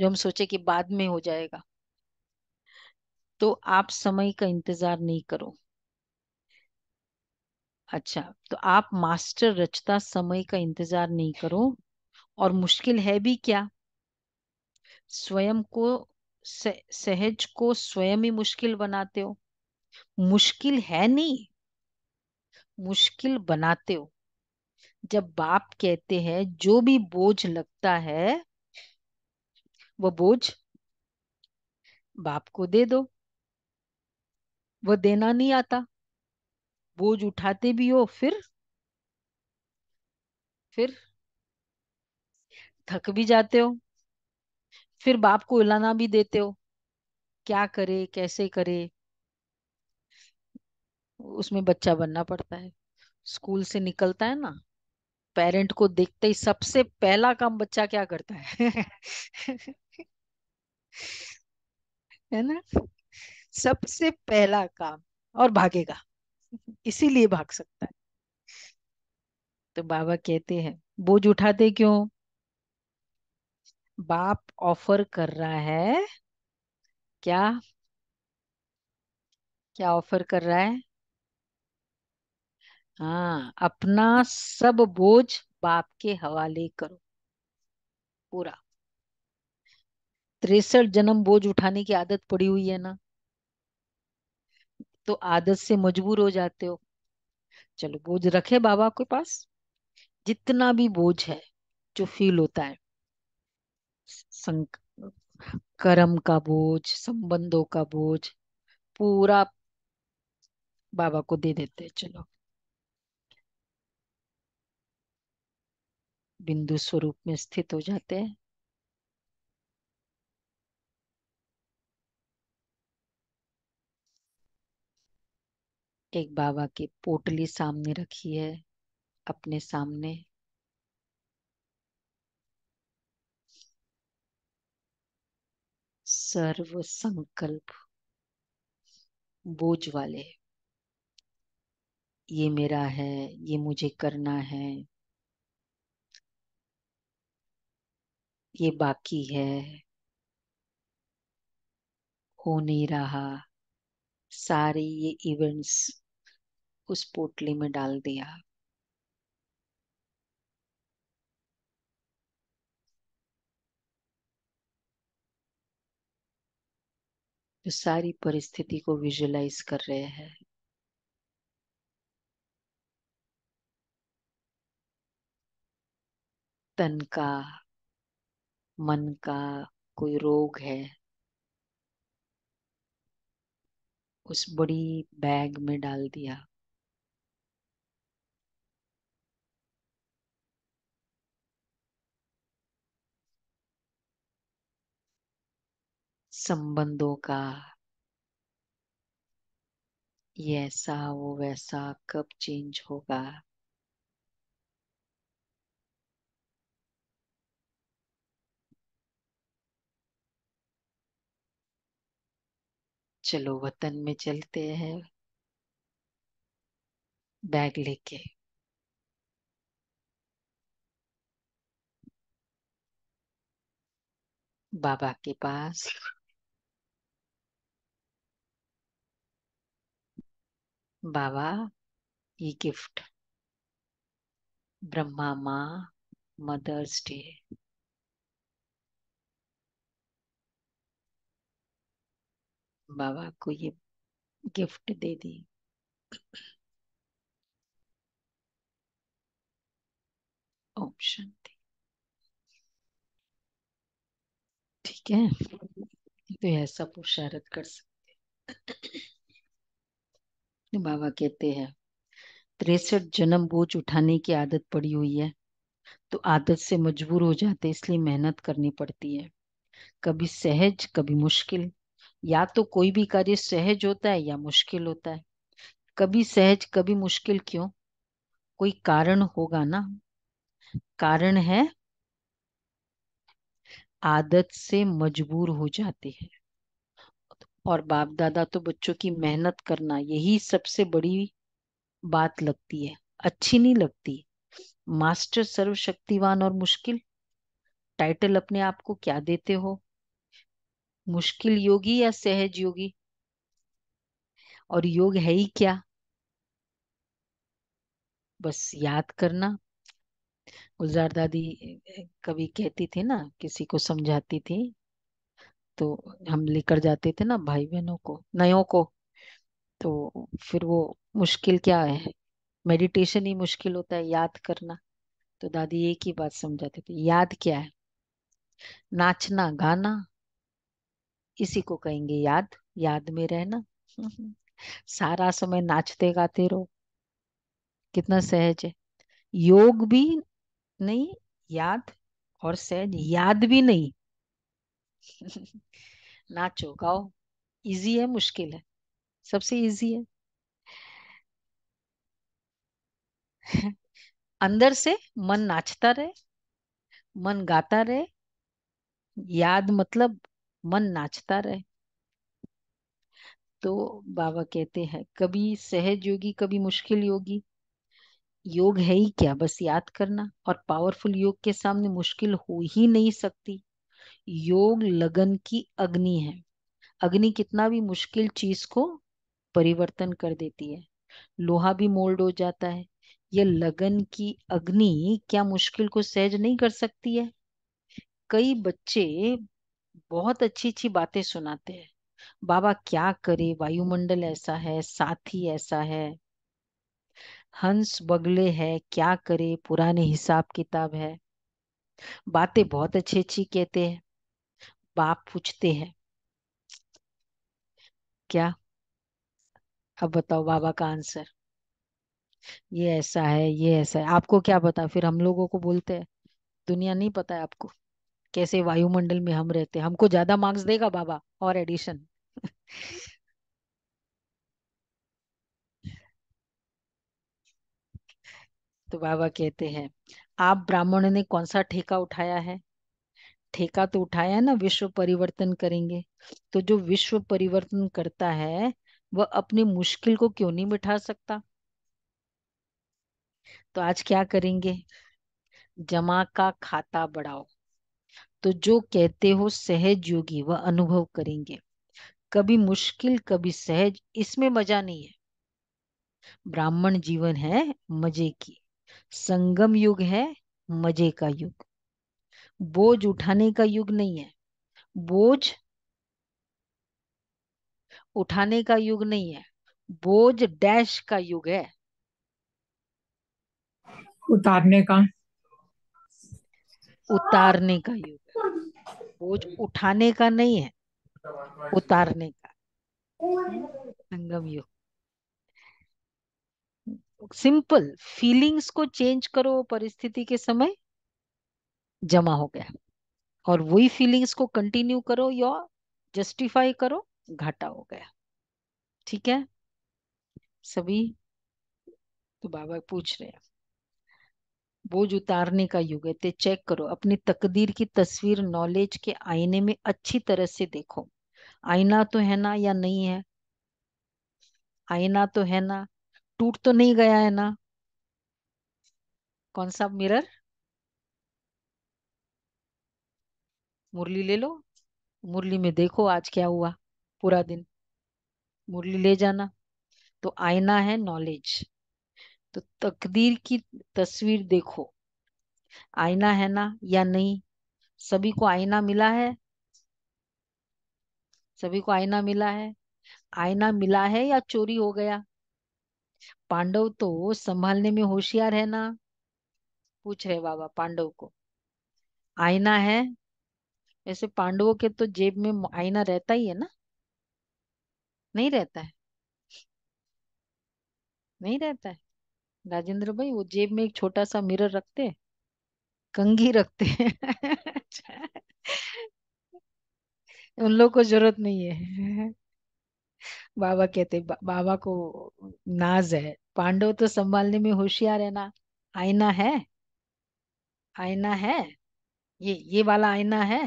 जो हम सोचे कि बाद में हो जाएगा तो आप समय का इंतजार नहीं करो अच्छा तो आप मास्टर रचता समय का इंतजार नहीं करो और मुश्किल है भी क्या स्वयं को सहज को स्वयं ही मुश्किल बनाते हो मुश्किल है नहीं मुश्किल बनाते हो जब बाप कहते हैं जो भी बोझ लगता है वो बोझ बाप को दे दो वो देना नहीं आता बोझ उठाते भी हो फिर फिर थक भी जाते हो फिर बाप को इलाना भी देते हो क्या करे कैसे करे उसमें बच्चा बनना पड़ता है स्कूल से निकलता है ना पेरेंट को देखते ही सबसे पहला काम बच्चा क्या करता है है ना सबसे पहला काम और भागेगा इसीलिए भाग सकता है तो बाबा कहते हैं बोझ उठाते क्यों बाप ऑफर कर रहा है क्या क्या ऑफर कर रहा है हाँ अपना सब बोझ बाप के हवाले करो पूरा तिरसठ जन्म बोझ उठाने की आदत पड़ी हुई है ना तो आदत से मजबूर हो जाते हो चलो बोझ रखे बाबा के पास जितना भी बोझ है जो फील होता है संक, कर्म का बोझ संबंधों का बोझ पूरा बाबा को दे देते हैं चलो बिंदु स्वरूप में स्थित हो जाते हैं एक बाबा की पोटली सामने रखी है अपने सामने सर्व संकल्प बोझ वाले ये मेरा है ये मुझे करना है ये बाकी है हो नहीं रहा सारे ये इवेंट्स उस पोटली में डाल दिया जो सारी परिस्थिति को विजुलाइज कर रहे हैं तन का मन का कोई रोग है उस बड़ी बैग में डाल दिया संबंधों का ये ऐसा वो वैसा कब चेंज होगा चलो वतन में चलते हैं बैग लेके बाबा के पास बाबा ये गिफ्ट ब्रह्मा माँ मदर्स डे बाबा को ये गिफ्ट दे दी ऑप्शन थी ठीक है तो ऐसा पुरुषार्थ कर सकते कृष्ण बाबा कहते हैं तिरसठ जन्म बोझ उठाने की आदत पड़ी हुई है तो आदत से मजबूर हो जाते इसलिए मेहनत करनी पड़ती है कभी सहज कभी मुश्किल या तो कोई भी कार्य सहज होता है या मुश्किल होता है कभी सहज कभी मुश्किल क्यों कोई कारण होगा ना कारण है आदत से मजबूर हो जाते हैं और बाप दादा तो बच्चों की मेहनत करना यही सबसे बड़ी बात लगती है अच्छी नहीं लगती मास्टर सर्वशक्तिवान और मुश्किल टाइटल अपने आप को क्या देते हो मुश्किल योगी या सहज योगी और योग है ही क्या बस याद करना गुलजार दादी कभी कहती थी ना किसी को समझाती थी तो हम लेकर जाते थे ना भाई बहनों को नयों को तो फिर वो मुश्किल क्या है मेडिटेशन ही मुश्किल होता है याद करना तो दादी एक ही बात समझाते थे याद क्या है नाचना गाना इसी को कहेंगे याद याद में रहना सारा समय नाचते गाते रहो कितना सहज है योग भी नहीं याद और सहज याद भी नहीं ना चौकाओ इजी है मुश्किल है सबसे इजी है अंदर से मन नाचता रहे मन गाता रहे याद मतलब मन नाचता रहे तो बाबा कहते हैं कभी सहज योगी कभी मुश्किल योगी योग है ही क्या बस याद करना और पावरफुल योग के सामने मुश्किल हो ही नहीं सकती योग लगन की अग्नि है अग्नि कितना भी मुश्किल चीज को परिवर्तन कर देती है लोहा भी मोल्ड हो जाता है यह लगन की अग्नि क्या मुश्किल को सहज नहीं कर सकती है कई बच्चे बहुत अच्छी अच्छी बातें सुनाते हैं बाबा क्या करे वायुमंडल ऐसा है साथी ऐसा है हंस बगले है क्या करे पुराने हिसाब किताब है बातें बहुत अच्छी अच्छी कहते हैं बाप पूछते हैं क्या अब बताओ बाबा का आंसर ये ऐसा है ये ऐसा है आपको क्या पता फिर हम लोगों को बोलते हैं दुनिया नहीं पता है आपको कैसे वायुमंडल में हम रहते हैं हमको ज्यादा मार्क्स देगा बाबा और एडिशन तो बाबा कहते हैं आप ब्राह्मण ने कौन सा ठेका उठाया है ठेका तो उठाया ना विश्व परिवर्तन करेंगे तो जो विश्व परिवर्तन करता है वह अपनी मुश्किल को क्यों नहीं मिटा सकता तो आज क्या करेंगे जमा का खाता बढ़ाओ तो जो कहते हो सहज योगी वह अनुभव करेंगे कभी मुश्किल कभी सहज इसमें मजा नहीं है ब्राह्मण जीवन है मजे की संगम युग है मजे का युग बोझ उठाने का युग नहीं है बोझ उठाने का युग नहीं है बोझ डैश का युग है उतारने का उतारने का युग बोझ उठाने का नहीं है उतारने का संगम युग सिंपल फीलिंग्स को चेंज करो परिस्थिति के समय जमा हो गया और वही फीलिंग्स को कंटिन्यू करो या जस्टिफाई करो घाटा हो गया ठीक है सभी तो बाबा पूछ रहे हैं बोझ उतारने का युग है तो चेक करो अपनी तकदीर की तस्वीर नॉलेज के आईने में अच्छी तरह से देखो आईना तो है ना या नहीं है आईना तो है ना टूट तो नहीं गया है ना कौन सा मिरर मुरली ले लो मुरली में देखो आज क्या हुआ पूरा दिन मुरली ले जाना तो आईना है नॉलेज तो तकदीर की तस्वीर देखो आईना है ना या नहीं सभी को आईना मिला है सभी को आईना मिला है आईना मिला है या चोरी हो गया पांडव तो संभालने में होशियार है ना पूछ रहे बाबा पांडव को आईना है ऐसे पांडवों के तो जेब में आईना रहता ही है ना नहीं रहता है नहीं रहता है राजेंद्र भाई वो जेब में एक छोटा सा मिरर रखते कंघी रखते अच्छा। उन लोग को जरूरत नहीं है बाबा कहते बा, बाबा को नाज है पांडव तो संभालने में होशियार है ना आईना है आईना है ये ये वाला आईना है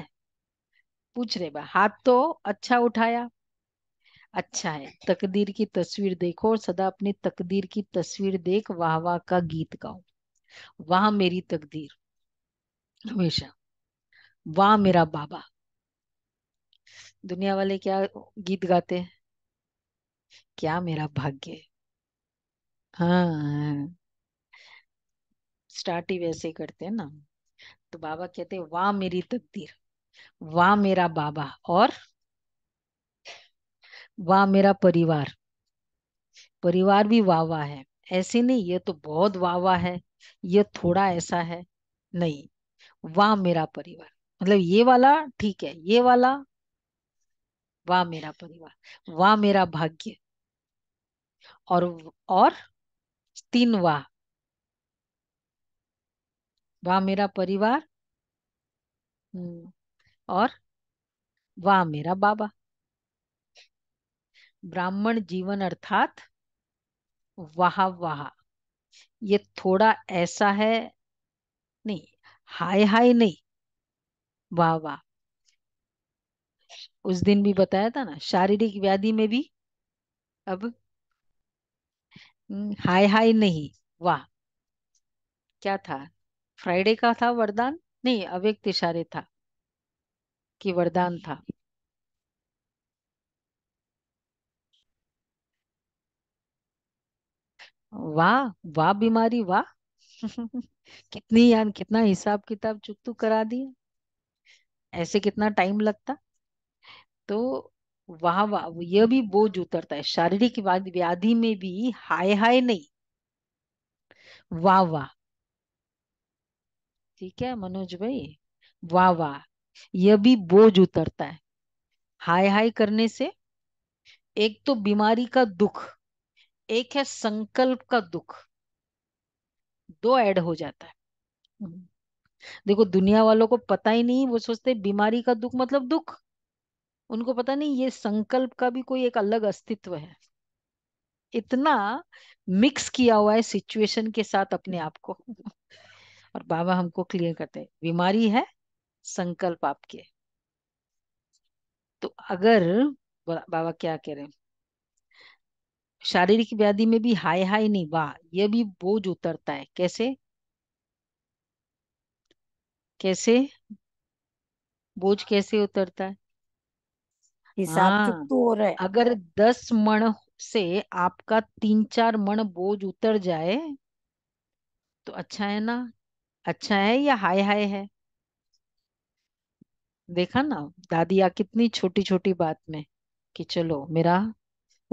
पूछ रहे बा हाथ तो अच्छा उठाया अच्छा है तकदीर की तस्वीर देखो और सदा अपनी तकदीर की तस्वीर देख वाह वाह का गीत गाओ वाह मेरी तकदीर हमेशा वाह मेरा बाबा दुनिया वाले क्या गीत गाते हैं क्या मेरा भाग्य हाँ स्टार्ट ही वैसे करते हैं ना तो बाबा कहते वाह मेरी तकदीर वाह मेरा बाबा और वाह मेरा परिवार परिवार भी वाह वाह है ऐसे नहीं ये तो बहुत वाह वाह है ये थोड़ा ऐसा है नहीं वाह मेरा परिवार मतलब ये वाला ठीक है ये वाला वाह मेरा परिवार वाह मेरा भाग्य और और तीन वाह वाह मेरा परिवार हम्म, और वाह मेरा बाबा ब्राह्मण जीवन अर्थात वाह वाह ये थोड़ा ऐसा है नहीं हाय हाय नहीं वाह वाह उस दिन भी बताया था ना शारीरिक व्याधि में भी अब हम्म, हाय हाय नहीं वाह क्या था फ्राइडे का था वरदान नहीं अव्यक्त इशारे था की वरदान था वाह वाह बीमारी वाह कितनी यान कितना हिसाब किताब चुक तू करा दी ऐसे कितना टाइम लगता तो वाह वाह यह भी बोझ उतरता है शारीरिक व्याधि में भी हाय हाय नहीं वाह वाह ठीक है मनोज भाई वाह वाह यह भी बोझ उतरता है हाय हाय करने से एक तो बीमारी का दुख एक है संकल्प का दुख दो ऐड हो जाता है देखो दुनिया वालों को पता ही नहीं वो सोचते बीमारी का दुख मतलब दुख उनको पता नहीं ये संकल्प का भी कोई एक अलग अस्तित्व है इतना मिक्स किया हुआ है सिचुएशन के साथ अपने आप को और बाबा हमको क्लियर करते हैं बीमारी है संकल्प आपके तो अगर बाबा क्या कह रहे हैं शारीरिक व्याधि में भी हाय हाय नहीं वाह यह भी बोझ उतरता है कैसे कैसे बोझ कैसे उतरता है हिसाब हाँ, तो हो रहा है अगर दस मण से आपका तीन चार मण बोझ उतर जाए तो अच्छा है ना अच्छा है या हाय हाय है देखा ना दादी आ कितनी छोटी छोटी बात में कि चलो मेरा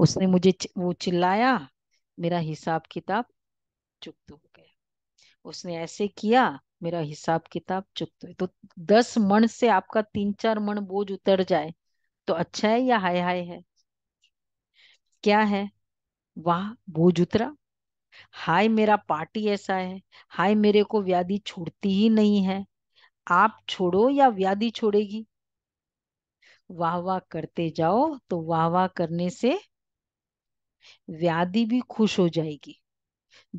उसने मुझे वो चिल्लाया मेरा हिसाब किताब चुप्त तो हो गया उसने ऐसे किया मेरा हिसाब किताब चुप्त हो तो दस मण से आपका तीन चार मण बोझ उतर जाए तो अच्छा है या हाय हाय है क्या है वाह बोझ उतरा हाय मेरा पार्टी ऐसा है हाय मेरे को व्याधि छोड़ती ही नहीं है आप छोड़ो या व्याधि छोड़ेगी वाह वाह करते जाओ तो वाह वाह करने से व्याधि भी खुश हो जाएगी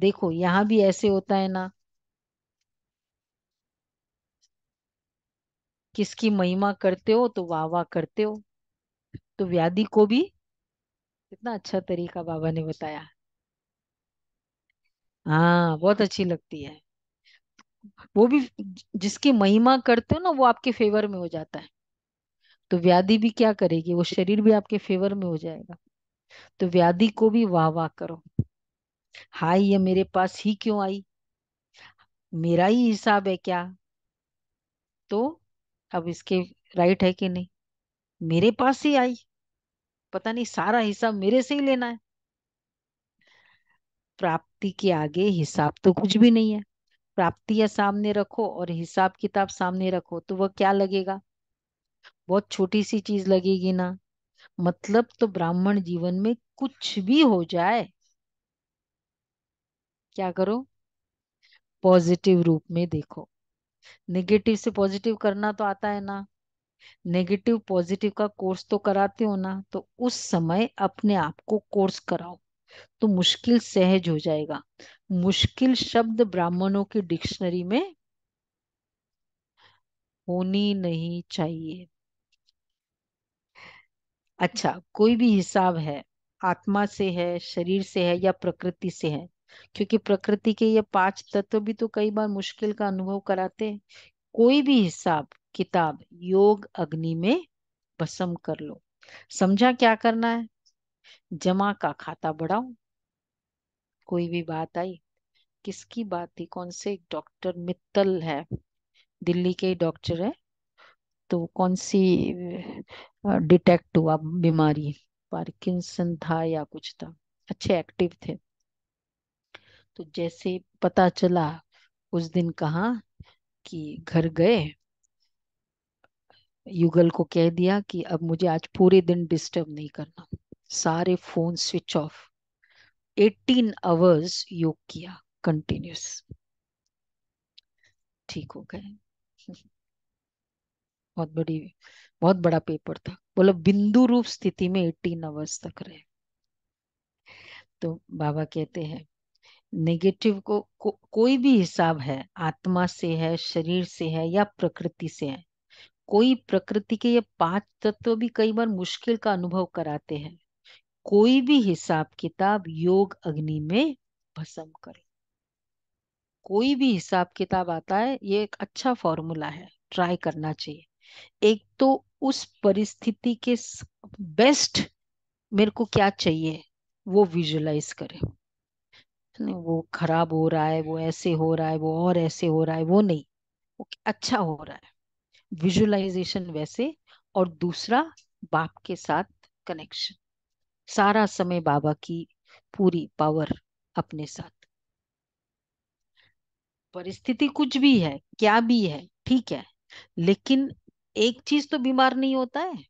देखो यहां भी ऐसे होता है ना किसकी महिमा करते हो तो वाह वाह करते हो तो व्याधि को भी कितना अच्छा तरीका बाबा ने बताया हाँ बहुत अच्छी लगती है वो भी जिसकी महिमा करते हो ना वो आपके फेवर में हो जाता है तो व्याधि भी क्या करेगी वो शरीर भी आपके फेवर में हो जाएगा तो व्याधि को भी वाह वाह करो हाय ये मेरे पास ही क्यों आई मेरा ही हिसाब है क्या तो अब इसके राइट है कि नहीं मेरे पास ही आई पता नहीं सारा हिसाब मेरे से ही लेना है प्राप्ति के आगे हिसाब तो कुछ भी नहीं है प्राप्तियां सामने रखो और हिसाब किताब सामने रखो तो वह क्या लगेगा बहुत छोटी सी चीज लगेगी ना मतलब तो ब्राह्मण जीवन में कुछ भी हो जाए क्या करो पॉजिटिव रूप में देखो नेगेटिव से पॉजिटिव करना तो आता है ना नेगेटिव पॉजिटिव का कोर्स तो कराते हो ना तो उस समय अपने आप को कोर्स कराओ तो मुश्किल सहज हो जाएगा मुश्किल शब्द ब्राह्मणों की डिक्शनरी में होनी नहीं चाहिए अच्छा कोई भी हिसाब है आत्मा से है शरीर से है या प्रकृति से है क्योंकि प्रकृति के ये पांच तत्व भी तो कई बार मुश्किल का अनुभव कराते हैं कोई भी हिसाब किताब योग अग्नि में भसम कर लो समझा क्या करना है जमा का खाता बढ़ाओ कोई भी बात आई किसकी बात थी कौन से डॉक्टर मित्तल है दिल्ली के डॉक्टर है तो कौन सी डिटेक्ट हुआ बीमारी पार्किंसन था या कुछ था अच्छे एक्टिव थे तो जैसे पता चला उस दिन कहा कि घर गए युगल को कह दिया कि अब मुझे आज पूरे दिन डिस्टर्ब नहीं करना सारे phone switch off eighteen hours योग किया कंटिन्यूस ठीक हो गए बहुत बड़ी बहुत बड़ा पेपर था बोला बिंदु रूप स्थिति में एटीन आवर्स तक रहे तो बाबा कहते हैं नेगेटिव को, को कोई भी हिसाब है आत्मा से है शरीर से है या प्रकृति से है कोई प्रकृति के ये पांच तत्व भी कई बार मुश्किल का अनुभव कराते हैं कोई भी हिसाब किताब योग अग्नि में भस्म करें कोई भी हिसाब किताब आता है ये एक अच्छा फॉर्मूला है ट्राई करना चाहिए एक तो उस परिस्थिति के बेस्ट मेरे को क्या चाहिए वो विजुलाइज करे वो खराब हो रहा है वो ऐसे हो रहा है वो और ऐसे हो रहा है वो नहीं वो अच्छा हो रहा है विजुअलाइजेशन वैसे और दूसरा बाप के साथ कनेक्शन सारा समय बाबा की पूरी पावर अपने साथ परिस्थिति कुछ भी है क्या भी है ठीक है लेकिन एक चीज तो बीमार नहीं होता है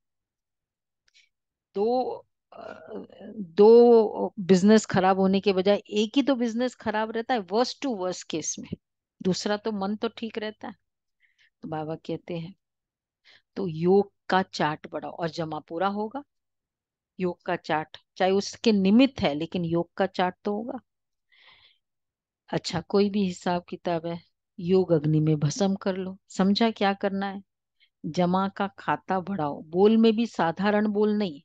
दो दो बिजनेस खराब होने के बजाय एक ही तो बिजनेस खराब रहता है वर्ष टू वर्स केस में दूसरा तो मन तो ठीक रहता है तो बाबा कहते हैं तो योग का चार्ट बढ़ाओ और जमा पूरा होगा योग का चार्ट चाहे उसके निमित्त है लेकिन योग का चार्ट तो होगा अच्छा कोई भी हिसाब किताब है योग अग्नि में भस्म कर लो समझा क्या करना है जमा का खाता बढ़ाओ बोल में भी साधारण बोल नहीं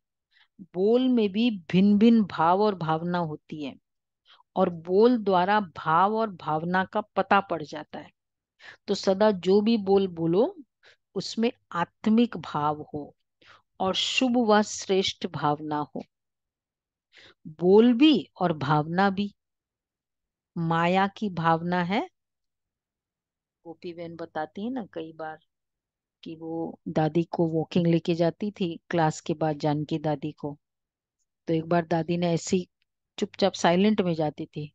बोल में भी भिन्न भिन्न भाव और भावना होती है और बोल द्वारा भाव और भावना का पता पड़ जाता है तो सदा जो भी बोल बोलो उसमें आत्मिक भाव हो और शुभ व श्रेष्ठ भावना हो बोल भी और भावना भी माया की भावना है गोपी बहन बताती है ना कई बार कि वो दादी को वॉकिंग लेके जाती थी क्लास के बाद जानकी दादी को तो एक बार दादी ने ऐसी चुपचाप साइलेंट में जाती थी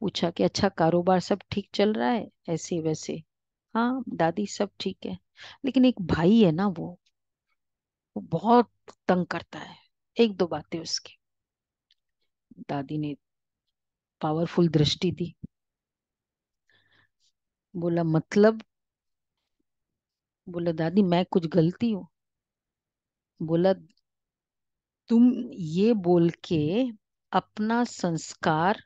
पूछा कि अच्छा कारोबार सब ठीक चल रहा है ऐसे वैसे हाँ दादी सब ठीक है लेकिन एक भाई है ना वो बहुत तंग करता है एक दो बातें उसकी दादी ने पावरफुल दृष्टि दी बोला मतलब बोला दादी मैं कुछ गलती हूं बोला तुम ये बोल के अपना संस्कार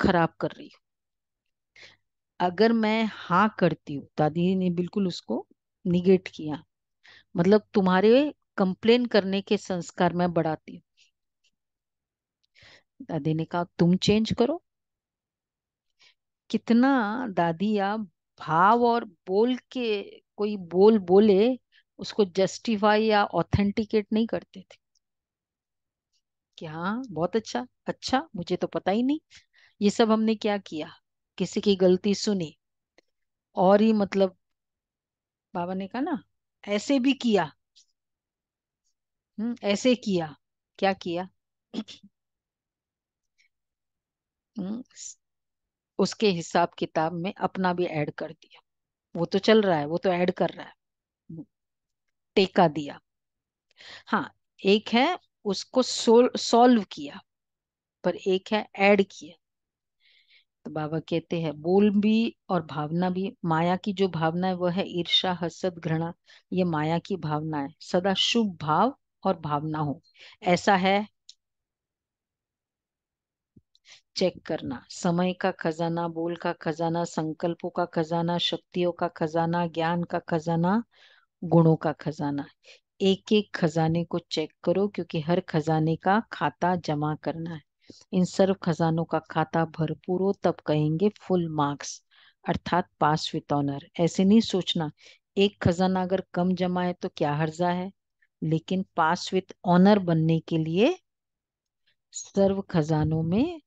खराब कर रही हो अगर मैं हाँ करती हूँ दादी ने बिल्कुल उसको निगेट किया मतलब तुम्हारे कंप्लेन करने के संस्कार में बढ़ाती हूँ दादी ने कहा तुम चेंज करो कितना दादी या भाव और बोल के कोई बोल बोले उसको जस्टिफाई या ऑथेंटिकेट नहीं करते थे क्या हाँ बहुत अच्छा अच्छा मुझे तो पता ही नहीं ये सब हमने क्या किया किसी की गलती सुनी और ही मतलब बाबा ने कहा ना ऐसे भी किया हम्म ऐसे किया क्या किया हम्म, उसके हिसाब किताब में अपना भी ऐड कर दिया वो तो चल रहा है वो तो ऐड कर रहा है हम्म, टेका दिया हाँ एक है उसको सोल सॉल्व किया पर एक है ऐड किया तो बाबा कहते हैं बोल भी और भावना भी माया की जो भावना है वह है ईर्षा हसद घृणा ये माया की भावना है सदा शुभ भाव और भावना हो ऐसा है चेक करना समय का खजाना बोल का खजाना संकल्पों का खजाना शक्तियों का खजाना ज्ञान का खजाना गुणों का खजाना एक एक खजाने को चेक करो क्योंकि हर खजाने का खाता जमा करना है इन सर्व खजानों का खाता भरपूर हो तब कहेंगे फुल मार्क्स अर्थात पास विथ ऑनर ऐसे नहीं सोचना एक खजाना अगर कम जमा है तो क्या हर्जा है लेकिन पास विथ ऑनर बनने के लिए सर्व खजानों में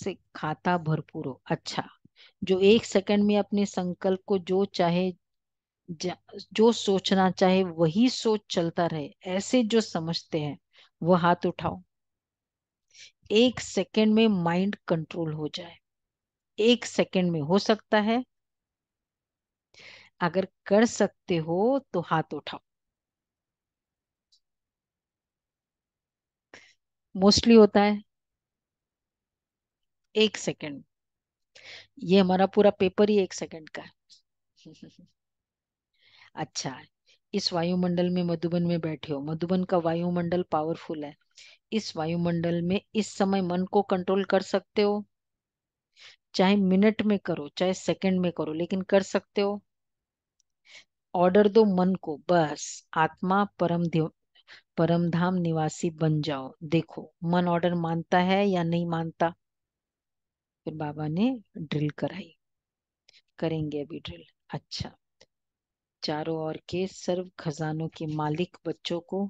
से खाता भरपूर हो अच्छा जो एक सेकंड में अपने संकल्प को जो चाहे जो सोचना चाहे वही सोच चलता रहे ऐसे जो समझते हैं वह हाथ उठाओ एक सेकंड में माइंड कंट्रोल हो जाए एक सेकंड में हो सकता है अगर कर सकते हो तो हाथ उठाओ मोस्टली होता है एक सेकंड ये हमारा पूरा पेपर ही एक सेकंड का है अच्छा इस वायुमंडल में मधुबन में बैठे हो मधुबन का वायुमंडल पावरफुल है इस वायुमंडल में इस समय मन को कंट्रोल कर सकते हो चाहे मिनट में करो चाहे सेकंड में करो लेकिन कर सकते हो ऑर्डर दो मन को बस आत्मा परम परमधाम निवासी बन जाओ देखो मन ऑर्डर मानता है या नहीं मानता फिर बाबा ने ड्रिल कराई करेंगे अभी ड्रिल अच्छा चारों ओर के सर्व खजानों के मालिक बच्चों को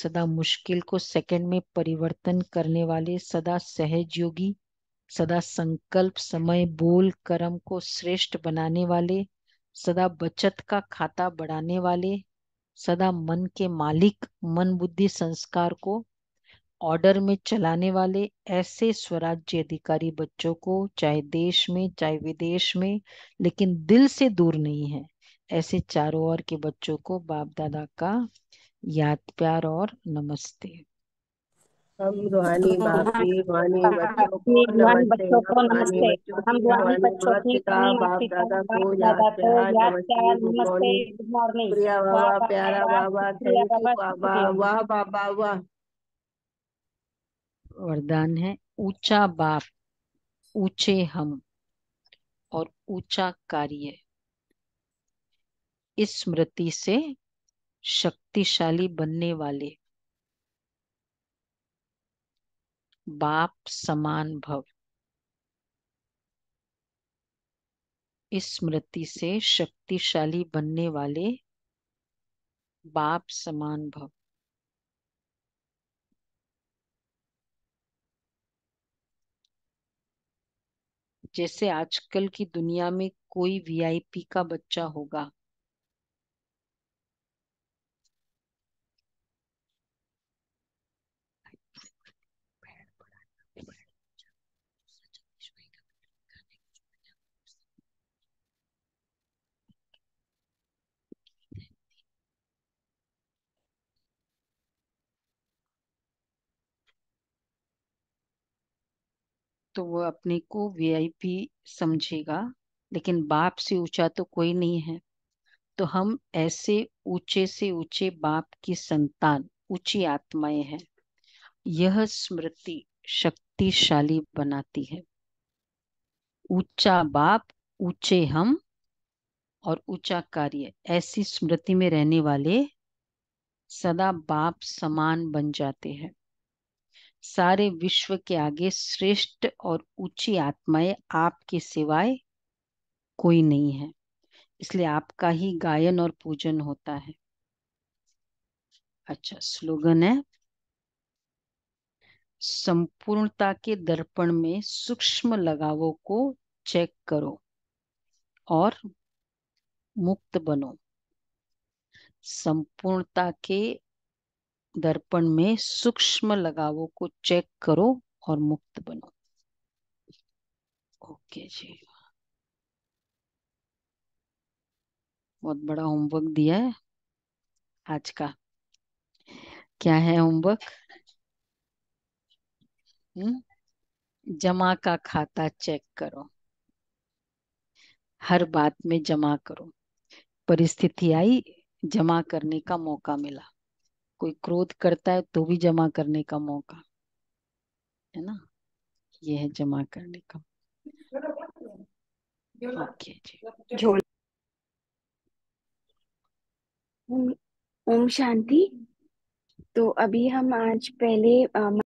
सदा मुश्किल को सेकंड में परिवर्तन करने वाले सदा सहज योगी सदा संकल्प समय बोल कर्म को श्रेष्ठ बनाने वाले सदा बचत का खाता बढ़ाने वाले सदा मन के मालिक मन बुद्धि संस्कार को ऑर्डर में चलाने वाले ऐसे स्वराज्य अधिकारी बच्चों को चाहे देश में चाहे विदेश में लेकिन दिल से दूर नहीं है ऐसे चारों ओर के बच्चों को बाप दादा का याद प्यार और नमस्ते हम रूहानी बापी रूहानी बच्चों को नमस्ते हम रूहानी बच्चों की बाप दादा को याद प्यार नमस्ते गुड मॉर्निंग प्रिया बाबा प्यारा बाबा थैंक यू बाबा वाह बाबा वाह वरदान है ऊंचा बाप ऊंचे हम और ऊंचा कार्य इस स्मृति से शक्तिशाली बनने वाले बाप समान भव इस स्मृति से शक्तिशाली बनने वाले बाप समान भव जैसे आजकल की दुनिया में कोई वीआईपी का बच्चा होगा तो वो अपने को वीआईपी समझेगा लेकिन बाप से ऊंचा तो कोई नहीं है तो हम ऐसे ऊंचे से ऊंचे बाप की संतान ऊंची आत्माएं हैं यह स्मृति शक्तिशाली बनाती है ऊंचा बाप ऊंचे हम और ऊंचा कार्य ऐसी स्मृति में रहने वाले सदा बाप समान बन जाते हैं सारे विश्व के आगे श्रेष्ठ और ऊंची आत्माएं आपके सिवाय कोई नहीं है इसलिए आपका ही गायन और पूजन होता है अच्छा स्लोगन है संपूर्णता के दर्पण में सूक्ष्म लगावों को चेक करो और मुक्त बनो संपूर्णता के दर्पण में सूक्ष्म लगावों को चेक करो और मुक्त बनो ओके जी बहुत बड़ा होमवर्क दिया है आज का क्या है होमवर्क जमा का खाता चेक करो हर बात में जमा करो परिस्थिति आई जमा करने का मौका मिला कोई क्रोध करता है तो भी जमा करने का मौका है ना ये है जमा करने का ओके जी ओम शांति तो अभी हम आज पहले आ,